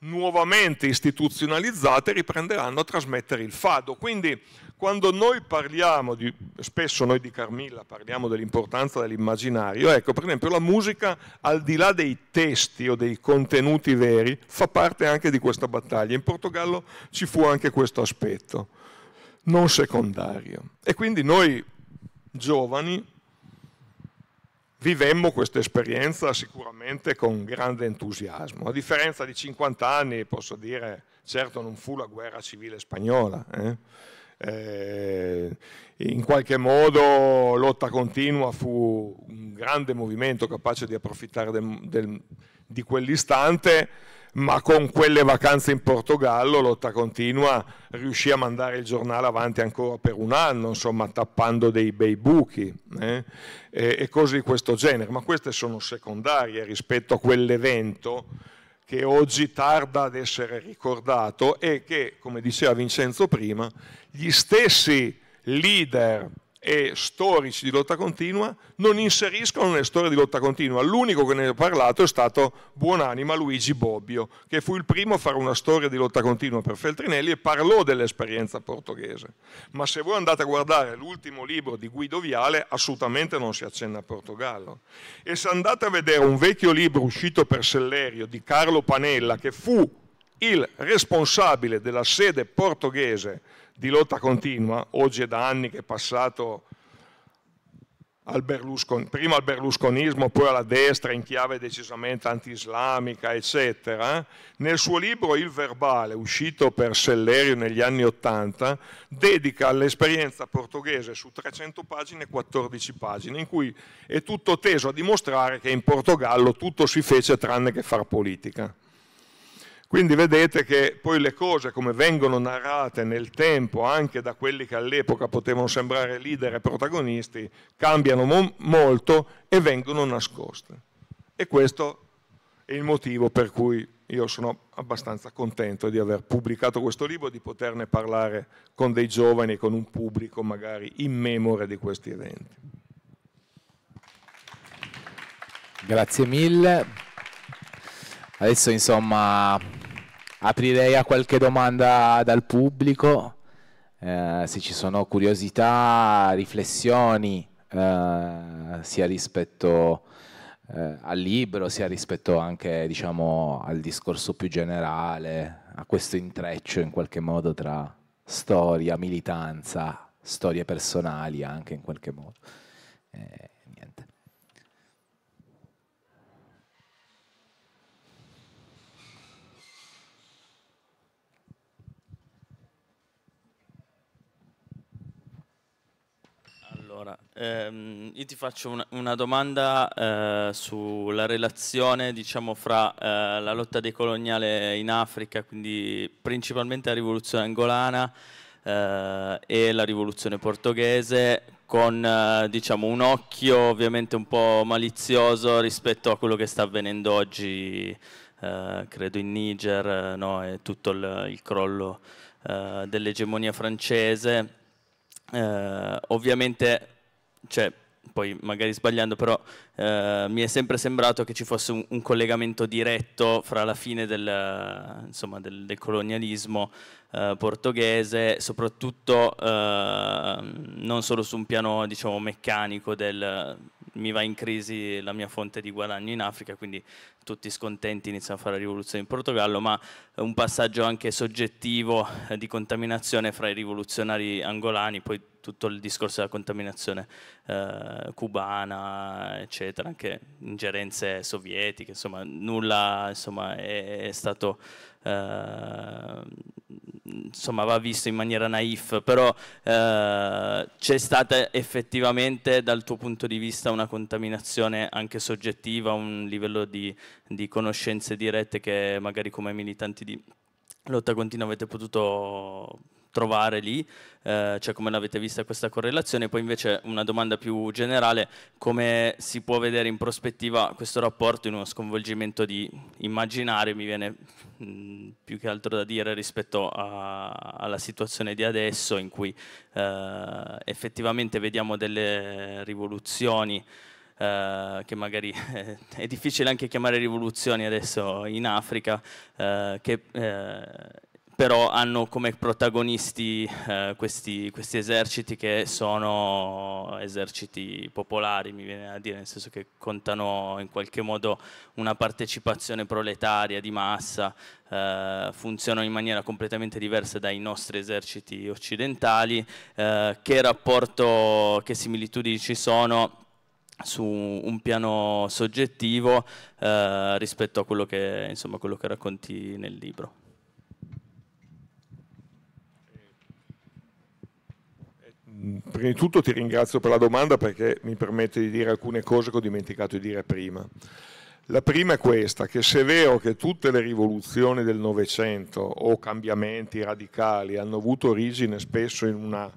nuovamente istituzionalizzate riprenderanno a trasmettere il fado. Quindi quando noi parliamo, di, spesso noi di Carmilla parliamo dell'importanza dell'immaginario, ecco per esempio la musica al di là dei testi o dei contenuti veri fa parte anche di questa battaglia. In Portogallo ci fu anche questo aspetto, non secondario. E quindi noi giovani vivemmo questa esperienza sicuramente con grande entusiasmo. A differenza di 50 anni, posso dire, certo non fu la guerra civile spagnola, eh? eh, in qualche modo Lotta Continua fu un grande movimento capace di approfittare del, del, di quell'istante, ma con quelle vacanze in Portogallo Lotta Continua riuscì a mandare il giornale avanti ancora per un anno, insomma tappando dei bei buchi eh? e, e cose di questo genere, ma queste sono secondarie rispetto a quell'evento che oggi tarda ad essere ricordato e che, come diceva Vincenzo prima, gli stessi leader e storici di lotta continua non inseriscono nelle storie di lotta continua. L'unico che ne ha parlato è stato Buonanima Luigi Bobbio, che fu il primo a fare una storia di lotta continua per Feltrinelli e parlò dell'esperienza portoghese. Ma se voi andate a guardare l'ultimo libro di Guido Viale, assolutamente non si accenna a Portogallo. E se andate a vedere un vecchio libro uscito per Sellerio di Carlo Panella, che fu il responsabile della sede portoghese di lotta continua, oggi è da anni che è passato al Berluscon, prima al berlusconismo, poi alla destra in chiave decisamente anti-islamica, eccetera, nel suo libro Il Verbale, uscito per Sellerio negli anni Ottanta, dedica all'esperienza portoghese su 300 pagine 14 pagine, in cui è tutto teso a dimostrare che in Portogallo tutto si fece tranne che far politica. Quindi vedete che poi le cose come vengono narrate nel tempo anche da quelli che all'epoca potevano sembrare leader e protagonisti cambiano mo molto e vengono nascoste. E questo è il motivo per cui io sono abbastanza contento di aver pubblicato questo libro e di poterne parlare con dei giovani, con un pubblico magari in memoria di questi eventi. Grazie mille. Adesso insomma aprirei a qualche domanda dal pubblico, eh, se ci sono curiosità, riflessioni, eh, sia rispetto eh, al libro, sia rispetto anche diciamo, al discorso più generale, a questo intreccio in qualche modo tra storia, militanza, storie personali anche in qualche modo. Eh, Ehm, io ti faccio una, una domanda eh, sulla relazione diciamo, fra eh, la lotta decoloniale in Africa, quindi principalmente la rivoluzione angolana eh, e la rivoluzione portoghese, con eh, diciamo, un occhio ovviamente un po' malizioso rispetto a quello che sta avvenendo oggi, eh, credo in Niger, eh, no? e tutto il, il crollo dell'egemonia francese. ovviamente cioè, poi magari sbagliando, però eh, mi è sempre sembrato che ci fosse un, un collegamento diretto fra la fine del, insomma, del, del colonialismo eh, portoghese, soprattutto eh, non solo su un piano diciamo, meccanico del mi va in crisi la mia fonte di guadagno in Africa, quindi tutti scontenti iniziano a fare la rivoluzione in Portogallo, ma un passaggio anche soggettivo eh, di contaminazione fra i rivoluzionari angolani, poi tutto il discorso della contaminazione eh, cubana, ecc eccetera, anche ingerenze sovietiche, insomma nulla insomma, è, è stato... Eh, insomma va visto in maniera naif, però eh, c'è stata effettivamente dal tuo punto di vista una contaminazione anche soggettiva, un livello di, di conoscenze dirette che magari come militanti di lotta continua avete potuto trovare lì, eh, cioè come l'avete vista questa correlazione, poi invece una domanda più generale, come si può vedere in prospettiva questo rapporto in uno sconvolgimento di immaginario, mi viene mh, mm, più che altro da dire rispetto a, alla situazione di adesso in cui eh, effettivamente vediamo delle rivoluzioni Uh, che magari (laughs) è difficile anche chiamare rivoluzioni adesso in Africa, uh, che uh, però hanno come protagonisti eh, questi, questi, eserciti che sono eserciti popolari, mi viene a dire, nel senso che contano in qualche modo una partecipazione proletaria di massa, eh, funzionano in maniera completamente diversa dai nostri eserciti occidentali, eh, che rapporto, che similitudini ci sono su un piano soggettivo eh, rispetto a quello che, insomma, quello che racconti nel libro. prima di tutto ti ringrazio per la domanda perché mi permette di dire alcune cose che ho dimenticato di dire prima. La prima è questa, che se è vero che tutte le rivoluzioni del Novecento o cambiamenti radicali hanno avuto origine spesso in, una,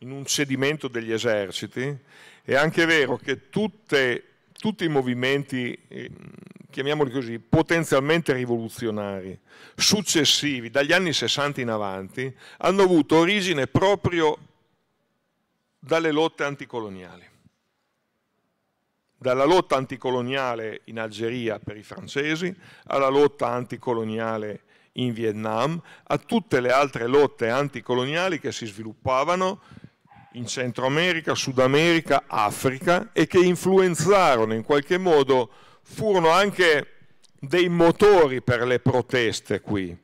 in un cedimento degli eserciti, è anche vero che tutte, tutti i movimenti, eh, chiamiamoli così, potenzialmente rivoluzionari, successivi, dagli anni 60 in avanti, hanno avuto origine proprio dalle lotte anticoloniali. Dalla lotta anticoloniale in Algeria per i francesi, alla lotta anticoloniale in Vietnam, a tutte le altre lotte anticoloniali che si sviluppavano in Centro America, Sud America, Africa e che influenzarono in qualche modo, furono anche dei motori per le proteste qui.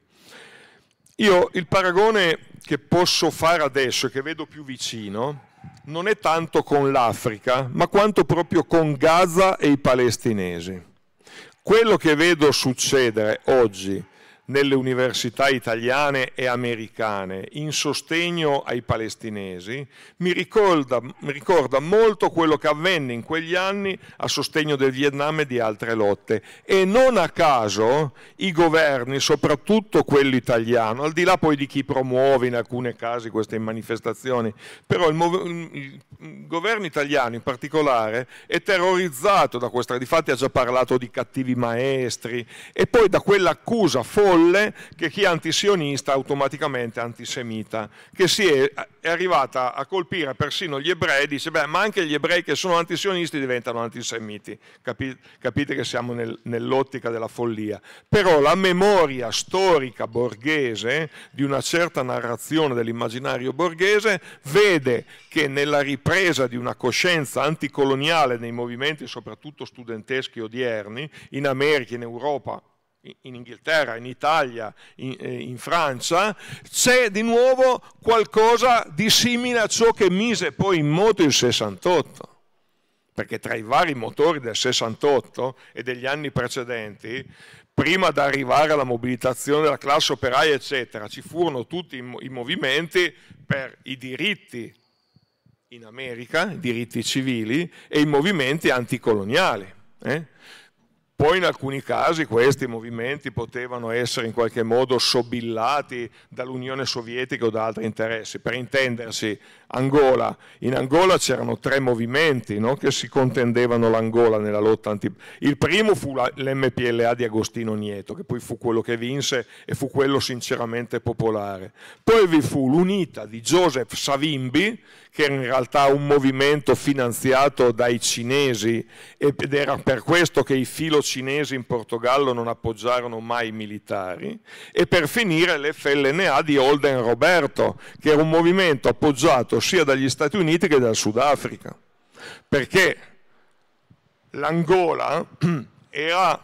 Io il paragone che posso fare adesso, che vedo più vicino, non è tanto con l'Africa, ma quanto proprio con Gaza e i palestinesi. Quello che vedo succedere oggi nelle università italiane e americane in sostegno ai palestinesi mi ricorda, mi ricorda, molto quello che avvenne in quegli anni a sostegno del Vietnam e di altre lotte. E non a caso i governi, soprattutto quello italiano, al di là poi di chi promuove in alcuni casi queste manifestazioni, però il, il, il governo italiano in particolare è terrorizzato da questa, di fatti ha già parlato di cattivi maestri e poi da quell'accusa folle folle che chi è antisionista è automaticamente antisemita, che si è, è arrivata a colpire persino gli ebrei, dice beh ma anche gli ebrei che sono antisionisti diventano antisemiti, Capi, capite che siamo nel, nell'ottica della follia. Però la memoria storica borghese di una certa narrazione dell'immaginario borghese vede che nella ripresa di una coscienza anticoloniale nei movimenti soprattutto studenteschi odierni, in America, in Europa, in Inghilterra, in Italia, in, eh, in Francia, c'è di nuovo qualcosa di simile a ciò che mise poi in moto il 68 perché tra i vari motori del 68 e degli anni precedenti, prima di arrivare alla mobilitazione della classe operaia, eccetera, ci furono tutti i movimenti per i diritti in America, i diritti civili e i movimenti anticoloniali. Eh? Poi in alcuni casi questi movimenti potevano essere in qualche modo sobillati dall'Unione Sovietica o da altri interessi. Per intendersi, Angola. In Angola c'erano tre movimenti no? che si contendevano l'Angola nella lotta anti... Il primo fu l'MPLA di Agostino Nieto, che poi fu quello che vinse e fu quello sinceramente popolare. Poi vi fu l'Unita di Joseph Savimbi, che era in realtà un movimento finanziato dai cinesi ed era per questo che i filo cinesi in Portogallo non appoggiarono mai i militari, e per finire l'FLNA di Holden Roberto, che era un movimento appoggiato sia dagli Stati Uniti che dal Sudafrica, perché l'Angola (clears throat) era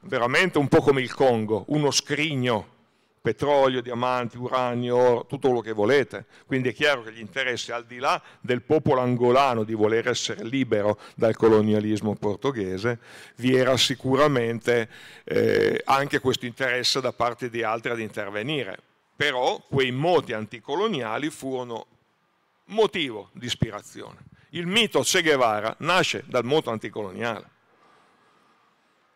veramente un po' come il Congo, uno scrigno petrolio, diamanti, uranio, oro, tutto quello che volete. Quindi è chiaro che gli interessi, al di là del popolo angolano di voler essere libero dal colonialismo portoghese, vi era sicuramente eh, anche questo interesse da parte di altri ad intervenire. Però quei moti anticoloniali furono motivo di ispirazione. Il mito Che Guevara nasce dal moto anticoloniale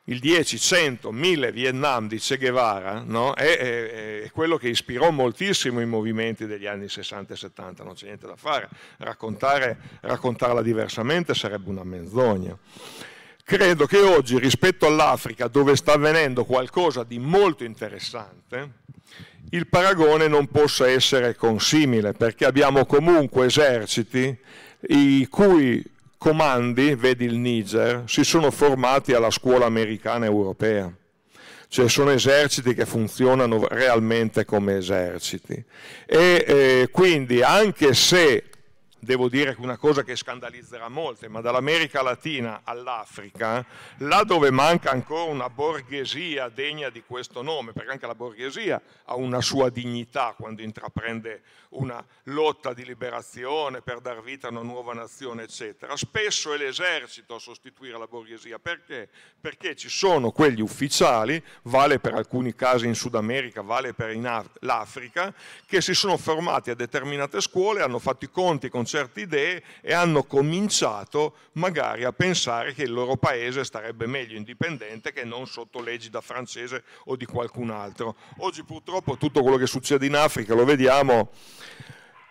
il 10, 100, 1000 Vietnam di Che Guevara no? è, è, è, quello che ispirò moltissimo i movimenti degli anni 60 e 70, non c'è niente da fare, Raccontare, raccontarla diversamente sarebbe una menzogna. Credo che oggi rispetto all'Africa dove sta avvenendo qualcosa di molto interessante, il paragone non possa essere consimile perché abbiamo comunque eserciti i cui comandi, vedi il Niger, si sono formati alla scuola americana europea. Cioè sono eserciti che funzionano realmente come eserciti. E eh, quindi anche se devo dire che una cosa che scandalizzerà molte, ma dall'America Latina all'Africa, là dove manca ancora una borghesia degna di questo nome, perché anche la borghesia ha una sua dignità quando intraprende una lotta di liberazione per dar vita a una nuova nazione, eccetera. Spesso è l'esercito a sostituire la borghesia, perché? Perché ci sono quegli ufficiali, vale per alcuni casi in Sud America, vale per l'Africa, che si sono formati a determinate scuole, hanno fatto i conti con certe idee e hanno cominciato magari a pensare che il loro paese starebbe meglio indipendente che non sotto leggi da francese o di qualcun altro. Oggi purtroppo tutto quello che succede in Africa, lo vediamo,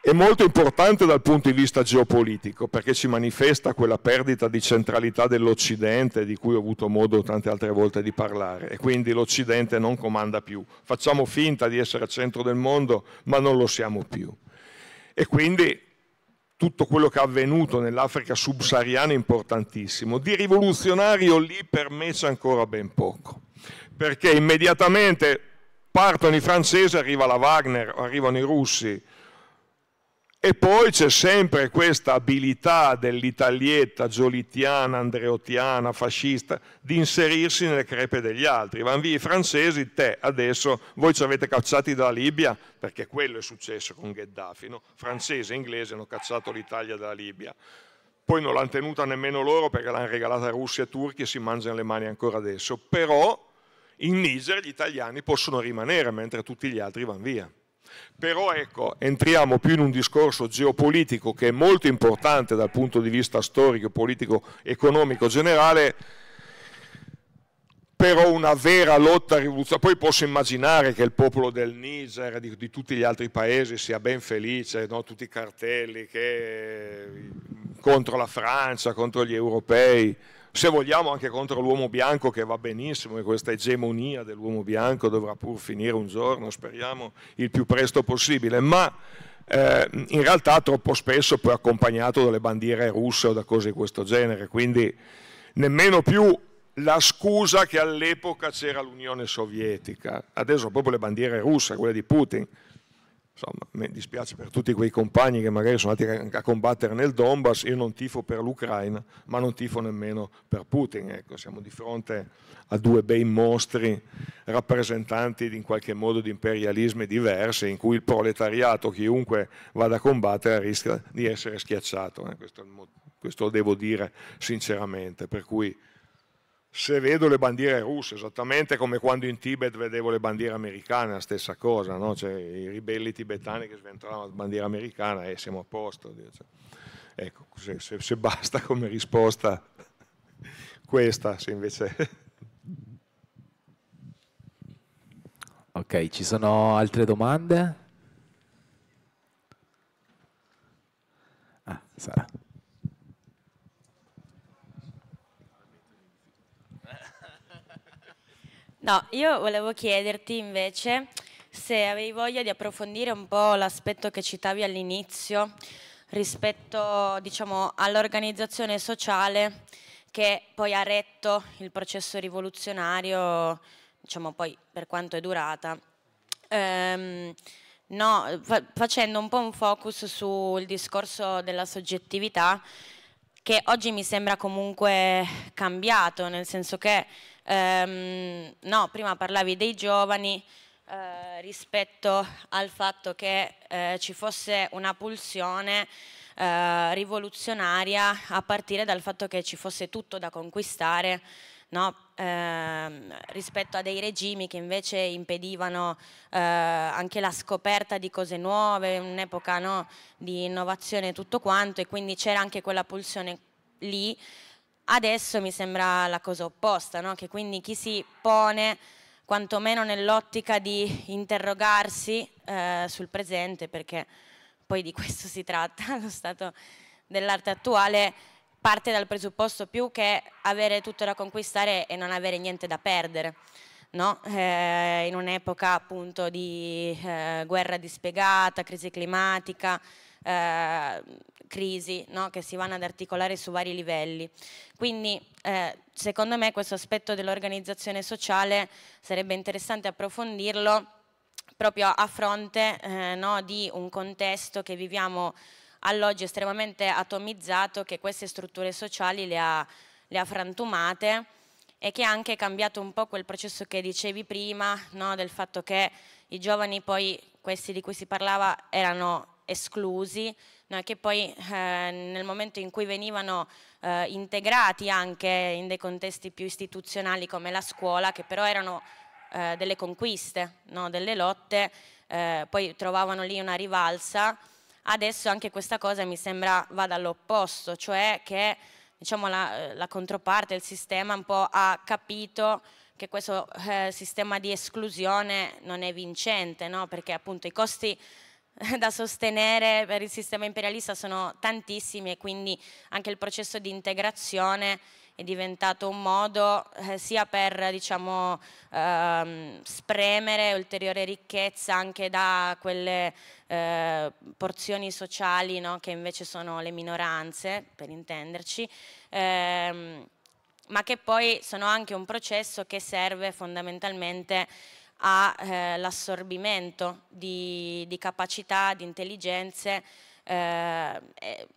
è molto importante dal punto di vista geopolitico perché ci manifesta quella perdita di centralità dell'Occidente di cui ho avuto modo tante altre volte di parlare e quindi l'Occidente non comanda più. Facciamo finta di essere al centro del mondo ma non lo siamo più. E quindi tutto quello che è avvenuto nell'Africa subsahariana è importantissimo, di rivoluzionario lì per me c'è ancora ben poco, perché immediatamente partono i francesi, arriva la Wagner, arrivano i russi, e poi c'è sempre questa abilità dell'italietta giolittiana, andreottiana, fascista di inserirsi nelle crepe degli altri. Van via i francesi, te adesso voi ci avete cacciati dalla Libia, perché quello è successo con Gheddafi, no? francesi e inglesi hanno cacciato l'Italia dalla Libia. Poi non l'hanno tenuta nemmeno loro perché l'hanno regalata a Russia e Turchia e si mangiano le mani ancora adesso. Però in Niger gli italiani possono rimanere mentre tutti gli altri vanno via. Però ecco, entriamo più in un discorso geopolitico che è molto importante dal punto di vista storico, politico, economico generale, però una vera lotta rivoluzionaria. Poi posso immaginare che il popolo del Niger e di, di, tutti gli altri paesi sia ben felice, no? tutti i cartelli che, contro la Francia, contro gli europei se vogliamo anche contro l'uomo bianco che va benissimo e questa egemonia dell'uomo bianco dovrà pur finire un giorno, speriamo il più presto possibile, ma eh, in realtà troppo spesso poi accompagnato dalle bandiere russe o da cose di questo genere, quindi nemmeno più la scusa che all'epoca c'era l'Unione Sovietica, adesso proprio le bandiere russe, quelle di Putin, insomma, mi dispiace per tutti quei compagni che magari sono andati a combattere nel Donbass, io non tifo per l'Ucraina, ma non tifo nemmeno per Putin. Ecco, siamo di fronte a due bei mostri rappresentanti in qualche modo di imperialismi diversi, in cui il proletariato, chiunque vada a combattere, rischia di essere schiacciato. Eh, questo, questo devo dire sinceramente. Per cui se vedo le bandiere russe, esattamente come quando in Tibet vedevo le bandiere americane, la stessa cosa, no? cioè, i ribelli tibetani che sventravano la bandiera americana e eh, siamo a posto. Cioè. Ecco, se, se, se basta come risposta (laughs) questa, se invece... (laughs) Ok, ci sono altre domande? Ah, Sara. No, io volevo chiederti invece se avevi voglia di approfondire un po' l'aspetto che citavi all'inizio rispetto diciamo, all'organizzazione sociale che poi ha retto il processo rivoluzionario, diciamo poi per quanto è durata. Ehm, no, fa facendo un po' un focus sul discorso della soggettività che oggi mi sembra comunque cambiato, nel senso che Ehm, no, prima parlavi dei giovani eh, rispetto al fatto che eh, ci fosse una pulsione eh, rivoluzionaria a partire dal fatto che ci fosse tutto da conquistare no? Ehm, rispetto a dei regimi che invece impedivano eh, anche la scoperta di cose nuove, un'epoca no, di innovazione e tutto quanto e quindi c'era anche quella pulsione lì Adesso mi sembra la cosa opposta, no? che quindi chi si pone quantomeno nell'ottica di interrogarsi eh, sul presente, perché poi di questo si tratta, (laughs) lo stato dell'arte attuale parte dal presupposto più che avere tutto da conquistare e non avere niente da perdere. No? Eh, in un'epoca appunto di eh, guerra dispiegata, crisi climatica, eh, crisi no? che si vanno ad articolare su vari livelli. Quindi eh, secondo me questo aspetto dell'organizzazione sociale sarebbe interessante approfondirlo proprio a fronte eh, no, di un contesto che viviamo alloggi estremamente atomizzato che queste strutture sociali le ha, le ha frantumate e che ha anche cambiato un po' quel processo che dicevi prima, no, del fatto che i giovani poi, questi di cui si parlava, erano esclusi, che poi eh, nel momento in cui venivano eh, integrati anche in dei contesti più istituzionali come la scuola, che però erano eh, delle conquiste, no? delle lotte, eh, poi trovavano lì una rivalsa, adesso anche questa cosa mi sembra vada all'opposto, cioè che diciamo, la, la, controparte, il sistema un po' ha capito che questo eh, sistema di esclusione non è vincente, no? perché appunto i costi (laughs) da sostenere per il sistema imperialista sono tantissimi e quindi anche il processo di integrazione è diventato un modo eh, sia per diciamo, ehm, spremere ulteriore ricchezza anche da quelle eh, porzioni sociali no, che invece sono le minoranze, per intenderci, ehm, ma che poi sono anche un processo che serve fondamentalmente all'assorbimento eh, di, di, capacità, di intelligenze. Eh,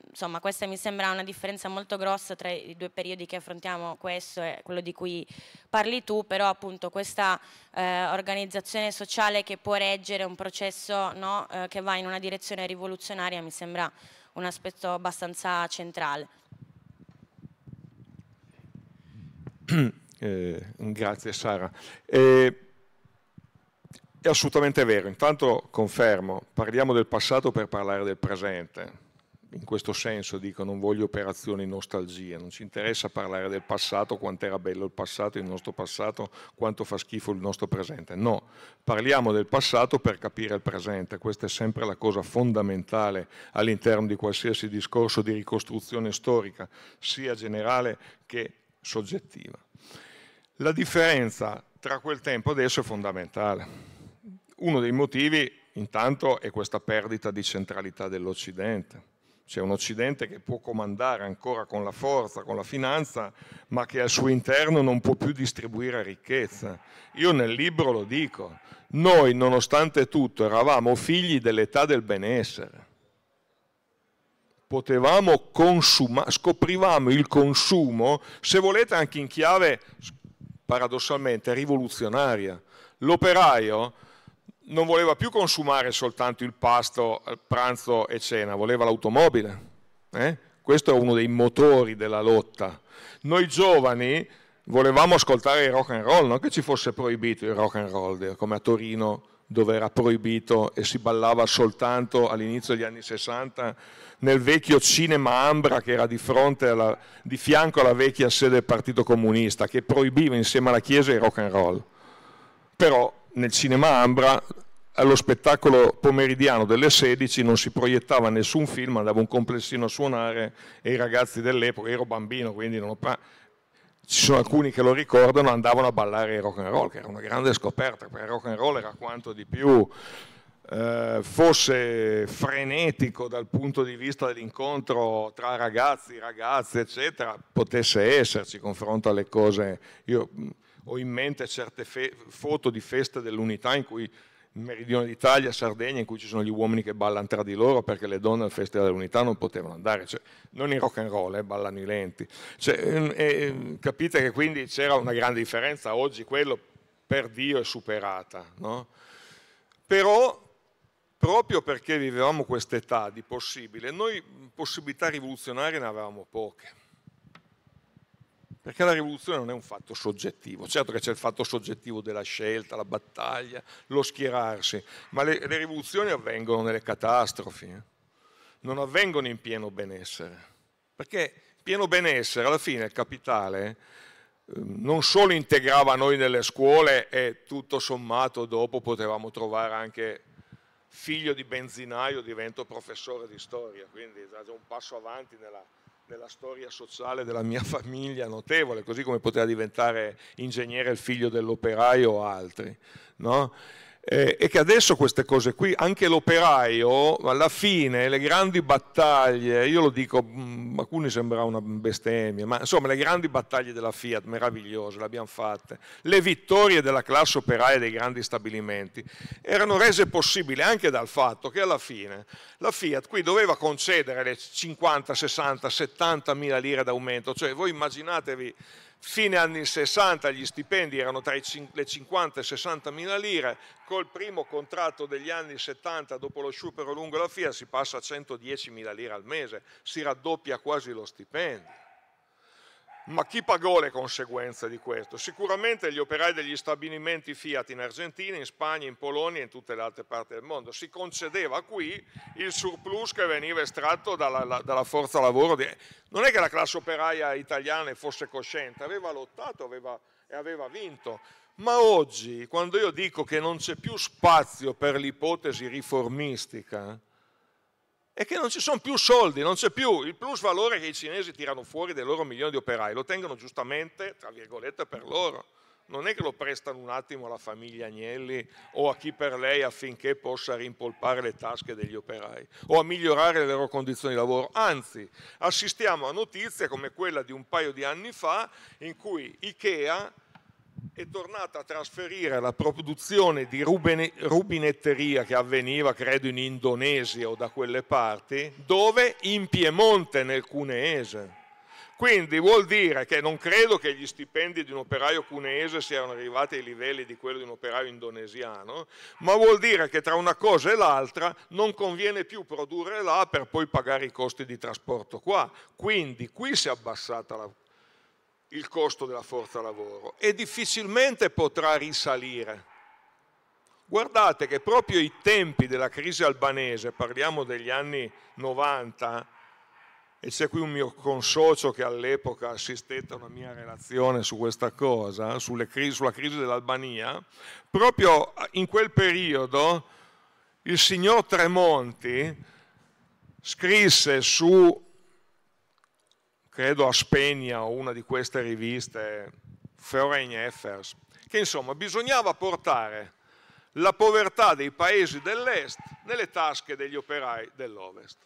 insomma, questa mi sembra una differenza molto grossa tra i due periodi che affrontiamo, questo e quello di cui parli tu, però appunto questa eh, organizzazione sociale che può reggere un processo no, eh, che va in una direzione rivoluzionaria mi sembra un aspetto abbastanza centrale. Eh, grazie Sara. Eh, è assolutamente vero, intanto confermo, parliamo del passato per parlare del presente, in questo senso dico non voglio operazioni nostalgie, non ci interessa parlare del passato, quanto era bello il passato, il nostro passato, quanto fa schifo il nostro presente, no, parliamo del passato per capire il presente, questa è sempre la cosa fondamentale all'interno di qualsiasi discorso di ricostruzione storica, sia generale che soggettiva. La differenza tra quel tempo e adesso è fondamentale uno dei motivi intanto è questa perdita di centralità dell'Occidente. C'è un Occidente che può comandare ancora con la forza, con la finanza, ma che al suo interno non può più distribuire ricchezza. Io nel libro lo dico, noi nonostante tutto eravamo figli dell'età del benessere. Potevamo consumare, scoprivamo il consumo, se volete anche in chiave paradossalmente rivoluzionaria. L'operaio non voleva più consumare soltanto il pasto, il eh, pranzo e cena, voleva l'automobile. Eh? Questo è uno dei motori della lotta. Noi giovani volevamo ascoltare il rock and roll, non che ci fosse proibito il rock and roll, eh, come a Torino dove era proibito e si ballava soltanto all'inizio degli anni 60 nel vecchio cinema Ambra che era di, alla, di fianco alla vecchia sede del Partito Comunista che proibiva insieme alla Chiesa il rock and roll. Però nel cinema Ambra allo spettacolo pomeridiano delle 16 non si proiettava nessun film, andava un complessino a suonare e i ragazzi dell'epoca, ero bambino quindi non ho pra- ci sono alcuni che lo ricordano, andavano a ballare rock and roll, che era una grande scoperta, perché il rock and roll era quanto di più eh, fosse frenetico dal punto di vista dell'incontro tra ragazzi, ragazze, eccetera, potesse esserci confronto alle cose. Io ho in mente certe foto di feste dell'unità in cui in meridione d'Italia, Sardegna, in cui ci sono gli uomini che ballano tra di loro perché le donne al Festival dell'Unità non potevano andare, cioè, non in rock and roll, eh, ballano i lenti. Cioè, eh, capite che quindi c'era una grande differenza, oggi quello per Dio è superata. No? Però proprio perché vivevamo quest'età di possibile, noi possibilità rivoluzionarie ne avevamo poche perché la rivoluzione non è un fatto soggettivo, certo che c'è il fatto soggettivo della scelta, la battaglia, lo schierarsi, ma le, le rivoluzioni avvengono nelle catastrofi, eh. non avvengono in pieno benessere, perché pieno benessere alla fine il capitale ehm, non solo integrava noi nelle scuole e tutto sommato dopo potevamo trovare anche figlio di benzinaio divento professore di storia, quindi è un passo avanti nella della storia sociale della mia (laughs) famiglia notevole, così come poteva diventare ingegnere il figlio dell'operaio o altri. No? eh, e che adesso queste cose qui, anche l'operaio, alla fine le grandi battaglie, io lo dico, mh, mm, alcuni sembra una bestemmia, ma insomma le grandi battaglie della Fiat, meravigliose, le abbiamo fatte, le vittorie della classe operaia dei grandi stabilimenti, erano rese possibili anche dal fatto che alla fine la Fiat qui doveva concedere le 50, 60, 70 mila lire d'aumento, cioè voi immaginatevi Fine anni 60 gli stipendi erano tra le 50 e 60 mila lire, col primo contratto degli anni 70 dopo lo sciopero lungo la FIA si passa a 110 mila lire al mese, si raddoppia quasi lo stipendio. Ma chi pagò le conseguenze di questo? Sicuramente gli operai degli stabilimenti Fiat in Argentina, in Spagna, in Polonia e in tutte le altre parti del mondo. Si concedeva qui il surplus che veniva estratto dalla, la, dalla forza lavoro. Di... Non è che la classe operaia italiana fosse cosciente, aveva lottato aveva, e aveva vinto. Ma oggi, quando io dico che non c'è più spazio per l'ipotesi riformistica, è che non ci sono più soldi, non c'è più il plus valore che i cinesi tirano fuori dai loro milioni di operai, lo tengono giustamente, tra virgolette, per loro. Non è che lo prestano un attimo alla famiglia Agnelli o a chi per lei affinché possa rimpolpare le tasche degli operai o a migliorare le loro condizioni di lavoro. Anzi, assistiamo a notizie come quella di un paio di anni fa in cui Ikea è tornata a trasferire la produzione di rubine, rubinetteria che avveniva credo in Indonesia o da quelle parti, dove? In Piemonte nel Cuneese. Quindi vuol dire che non credo che gli stipendi di un operaio cuneese siano arrivati ai livelli di quelli di un operaio indonesiano, ma vuol dire che tra una cosa e l'altra non conviene più produrre là per poi pagare i costi di trasporto qua. Quindi qui si è abbassata la il costo della forza lavoro e difficilmente potrà risalire. Guardate che proprio i tempi della crisi albanese, parliamo degli anni 90, e c'è qui un mio consocio che all'epoca assistette a una mia relazione su questa cosa, crisi, sulla crisi dell'Albania, proprio in quel periodo il signor Tremonti scrisse su credo a Spegna o una di queste riviste, Foreign Affairs, che insomma bisognava portare la povertà dei paesi dell'est nelle tasche degli operai dell'ovest.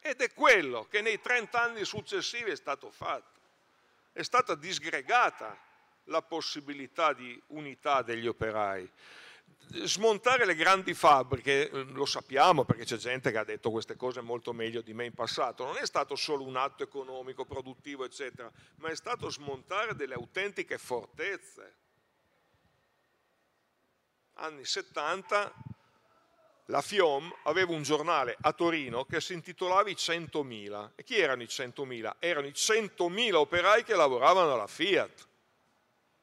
Ed è quello che nei 30 anni successivi è stato fatto. È stata disgregata la possibilità di unità degli operai smontare le grandi fabbriche, eh, lo sappiamo perché c'è gente che ha detto queste cose molto meglio di me in passato, non è stato solo un atto economico, produttivo, eccetera, ma è stato smontare delle autentiche fortezze. Anni 70 la FIOM aveva un giornale a Torino che si intitolava i 100.000. E chi erano i 100.000? Erano i 100.000 operai che lavoravano alla Fiat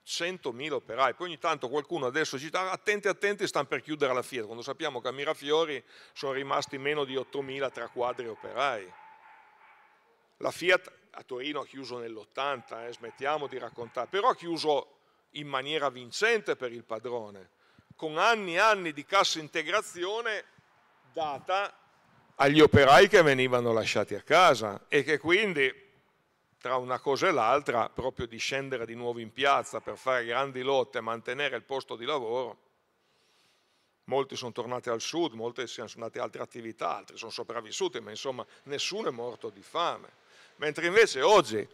100.000 operai, poi ogni tanto qualcuno adesso ci dice attenti attenti stanno per chiudere la Fiat, quando sappiamo che a Mirafiori sono rimasti meno di 8.000 tra quadri operai. La Fiat a Torino ha chiuso nell'80, eh, smettiamo di raccontare, però ha chiuso in maniera vincente per il padrone, con anni e anni di cassa integrazione data agli operai che venivano lasciati a casa e che quindi tra una cosa e l'altra, proprio di scendere di nuovo in piazza per fare grandi lotte e mantenere il posto di lavoro, molti sono tornati al sud, molti sono andati ad altre attività, altri sono sopravvissuti, ma insomma nessuno è morto di fame. Mentre invece oggi,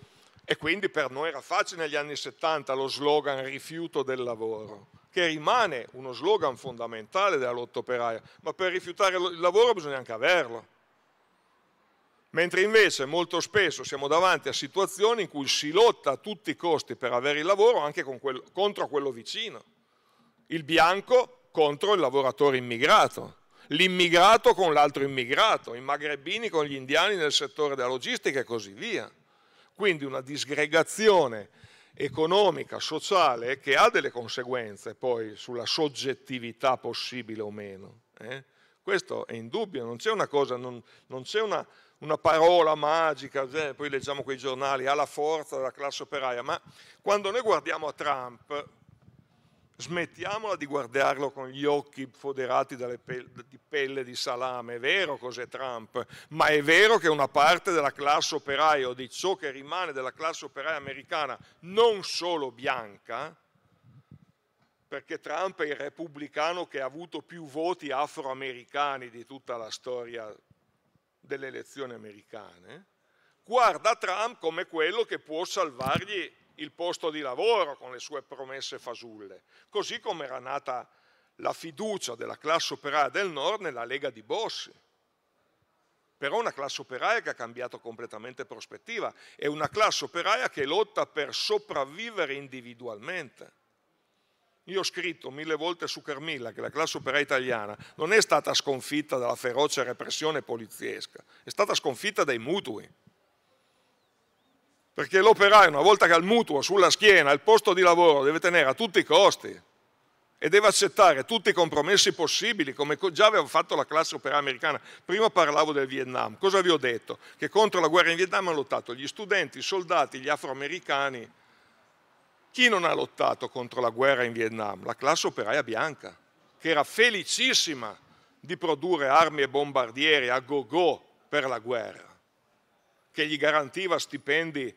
e quindi per noi era facile negli anni 70 lo slogan rifiuto del lavoro, che rimane uno slogan fondamentale della lotta operaia, ma per rifiutare il lavoro bisogna anche averlo mentre invece molto spesso siamo davanti a situazioni in cui si lotta a tutti i costi per avere il lavoro anche quello, contro quello vicino. Il bianco contro il lavoratore immigrato, l'immigrato con l'altro immigrato, i magrebini con gli indiani nel settore della logistica e così via. Quindi una disgregazione economica, sociale, che ha delle conseguenze poi sulla soggettività possibile o meno. Eh? Questo è indubbio, non c'è una cosa, non, non c'è una una parola magica, cioè, poi leggiamo quei giornali, ha la forza della classe operaia, ma quando noi guardiamo a Trump, smettiamola di guardarlo con gli occhi foderati pe di pelle di salame, è vero cos'è Trump, ma è vero che una parte della classe operaia o di ciò che rimane della classe operaia americana, non solo bianca, perché Trump è il repubblicano che ha avuto più voti afroamericani di tutta la storia delle elezioni americane, guarda Trump come quello che può salvargli il posto di lavoro con le sue promesse fasulle, così come era nata la fiducia della classe operaia del Nord nella Lega di Bossi. Però una classe operaia che ha cambiato completamente prospettiva, è una classe operaia che lotta per sopravvivere individualmente io ho scritto mille volte su Carmilla che la classe operaia italiana non è stata sconfitta dalla feroce repressione poliziesca, è stata sconfitta dai mutui. Perché l'operaio, una volta che ha il mutuo sulla schiena, il posto di lavoro, deve tenere a tutti i costi e deve accettare tutti i compromessi possibili, come già aveva fatto la classe operaia americana. Prima parlavo del Vietnam. Cosa vi ho detto? Che contro la guerra in Vietnam hanno lottato gli studenti, i soldati, gli afroamericani chi non ha lottato contro la guerra in Vietnam? La classe operaia bianca, che era felicissima di produrre armi e bombardieri a go-go per la guerra, che gli garantiva stipendi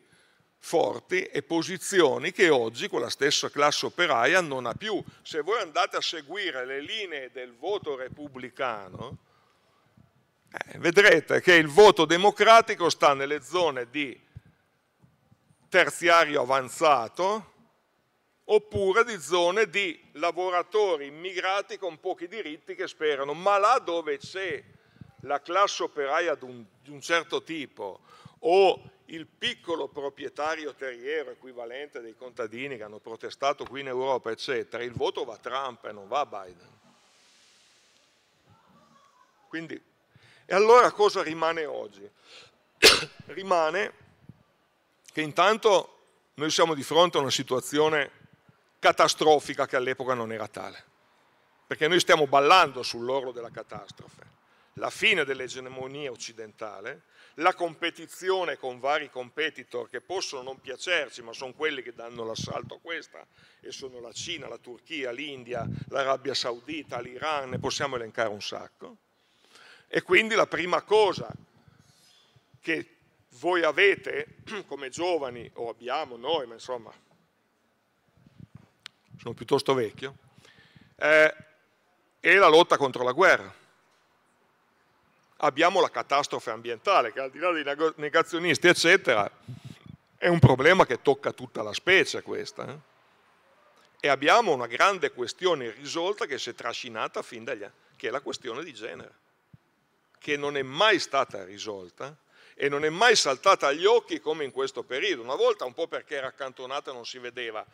forti e posizioni che oggi quella stessa classe operaia non ha più. Se voi andate a seguire le linee del voto repubblicano, eh, vedrete che il voto democratico sta nelle zone di terziario avanzato, oppure di zone di lavoratori immigrati con pochi diritti che sperano, ma là dove c'è la classe operaia di un, di un certo tipo o il piccolo proprietario terriero equivalente dei contadini che hanno protestato qui in Europa, eccetera, il voto va a Trump e non va a Biden. Quindi, e allora cosa rimane oggi? (coughs) rimane che intanto noi siamo di fronte a una situazione catastrofica che all'epoca non era tale. Perché noi stiamo ballando sull'orlo della catastrofe. La fine dell'egemonia occidentale, la competizione con vari competitor che possono non piacerci, ma sono quelli che danno l'assalto a questa, e sono la Cina, la Turchia, l'India, l'Arabia Saudita, l'Iran, ne possiamo elencare un sacco. E quindi la prima cosa che voi avete (clears throat) come giovani, o abbiamo noi, ma insomma sono piuttosto vecchio, eh, è la lotta contro la guerra. Abbiamo la catastrofe ambientale, che al di là dei negazionisti, eccetera, è un problema che tocca tutta la specie questa. Eh? E abbiamo una grande questione irrisolta che si è trascinata fin dagli anni, che è la questione di genere, che non è mai stata risolta e non è mai saltata agli occhi come in questo periodo. Una volta un po' perché era accantonata e non si vedeva,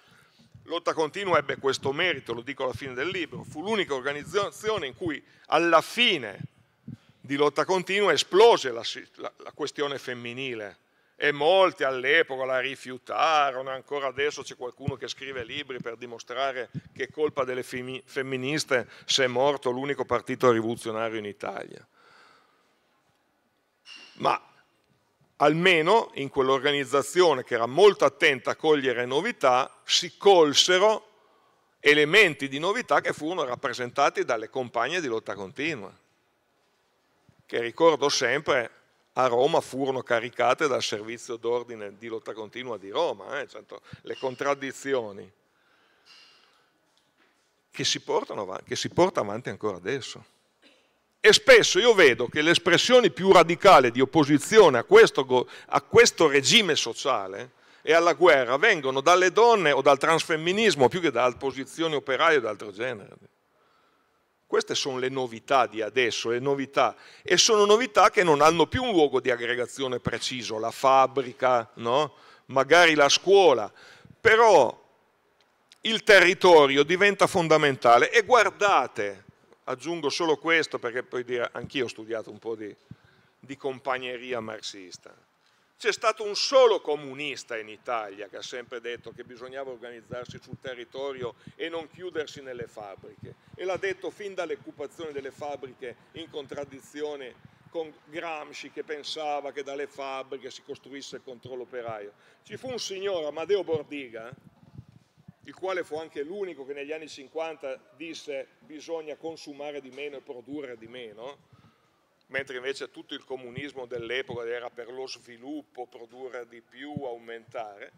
Lotta Continua ebbe questo merito, lo dico alla fine del libro, fu l'unica organizzazione in cui alla fine di Lotta Continua esplose la, la, la questione femminile e molti all'epoca la rifiutarono, ancora adesso c'è qualcuno che scrive libri per dimostrare che è colpa delle fem femministe se è morto l'unico partito rivoluzionario in Italia. Ma almeno in quell'organizzazione che era molto attenta a cogliere novità, si colsero elementi di novità che furono rappresentati dalle compagne di lotta continua, che ricordo sempre a Roma furono caricate dal servizio d'ordine di lotta continua di Roma, eh, certo, le contraddizioni che si, portano, che si porta avanti ancora adesso. E spesso io vedo che le espressioni più radicali di opposizione a questo, a questo regime sociale e alla guerra vengono dalle donne o dal transfemminismo più che da posizioni operaie d'altro genere. Queste sono le novità di adesso, le novità, e sono novità che non hanno più un luogo di aggregazione preciso, la fabbrica, no? magari la scuola, però il territorio diventa fondamentale e guardate, aggiungo solo questo perché poi anch'io ho studiato un po' di, di compagneria marxista. C'è stato un solo comunista in Italia che ha sempre detto che bisognava organizzarsi sul territorio e non chiudersi nelle fabbriche e l'ha detto fin dall'occupazione delle fabbriche in contraddizione con Gramsci che pensava che dalle fabbriche si costruisse il controllo operaio. Ci fu un signore, Amadeo Bordiga, il quale fu anche l'unico che negli anni 50 disse bisogna consumare di meno e produrre di meno, mentre invece tutto il comunismo dell'epoca era per lo sviluppo, produrre di più, aumentare,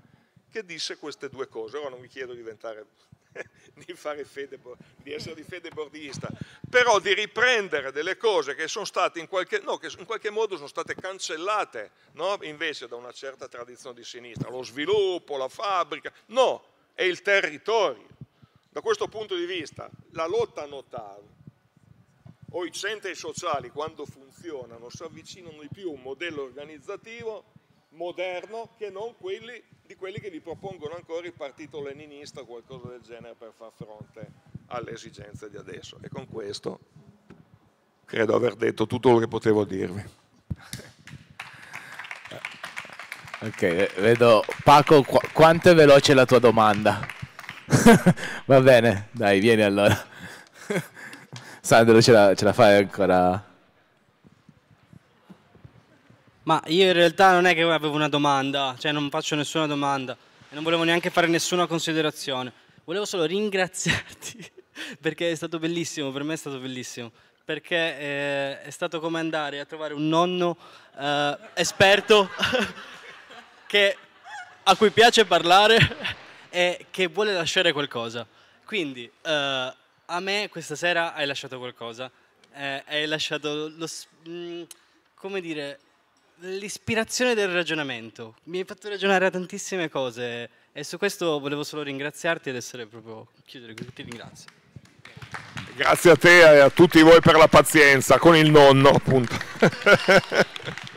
che disse queste due cose. Ora non vi chiedo di diventare (laughs) di, fede, di essere di fede bordista, però di riprendere delle cose che sono state in qualche, no, che in qualche modo sono state cancellate no? invece da una certa tradizione di sinistra, lo sviluppo, la fabbrica, no, e il territorio. Da questo punto di vista la lotta notav o i centri sociali quando funzionano si avvicinano di più a un modello organizzativo moderno che non quelli di quelli che vi propongono ancora il partito leninista o qualcosa del genere per far fronte alle esigenze di adesso. E con questo credo aver detto tutto quello che potevo dirvi. Ok, vedo Paco, qu quanto è veloce la tua domanda? (laughs) Va bene, dai, vieni allora. (laughs) Sandro, ce la, ce la fai ancora? Ma io in realtà non è che avevo una domanda, cioè non faccio nessuna domanda e non volevo neanche fare nessuna considerazione. Volevo solo ringraziarti (laughs) perché è stato bellissimo, per me è stato bellissimo, perché eh, è stato come andare a trovare un nonno eh, esperto che, a cui piace parlare e (laughs) che vuole lasciare qualcosa. Quindi, eh, a me questa sera hai lasciato qualcosa. Eh, hai lasciato lo, mm, come dire, l'ispirazione del ragionamento. Mi hai fatto ragionare a tantissime cose e su questo volevo solo ringraziarti ed essere proprio chiudere così. Ti ringrazio. Grazie a te e a tutti voi per la pazienza con il nonno, appunto. (laughs)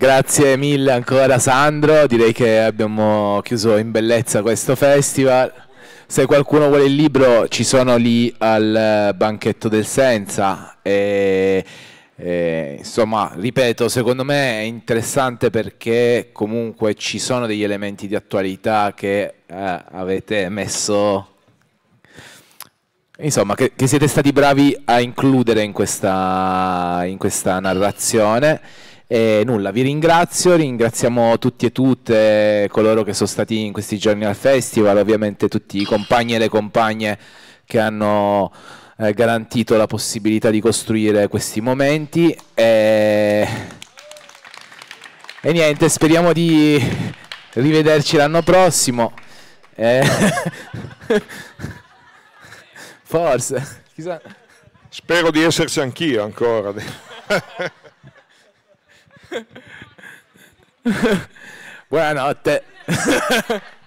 Grazie mille ancora Sandro, direi che abbiamo chiuso in bellezza questo festival. Se qualcuno vuole il libro ci sono lì al banchetto del Senza. E, e, insomma, ripeto, secondo me è interessante perché comunque ci sono degli elementi di attualità che eh, avete messo Insomma, che, che, siete stati bravi a includere in questa, in questa narrazione e nulla, vi ringrazio, ringraziamo tutti e tutte coloro che sono stati in questi giorni al festival, ovviamente tutti i compagni e le compagne che hanno eh, garantito la possibilità di costruire questi momenti. E... e niente, speriamo di rivederci l'anno prossimo. E... (laughs) Forse. Chissà. Spero di esserci anch'io ancora. (laughs) bueno, te... (laughs)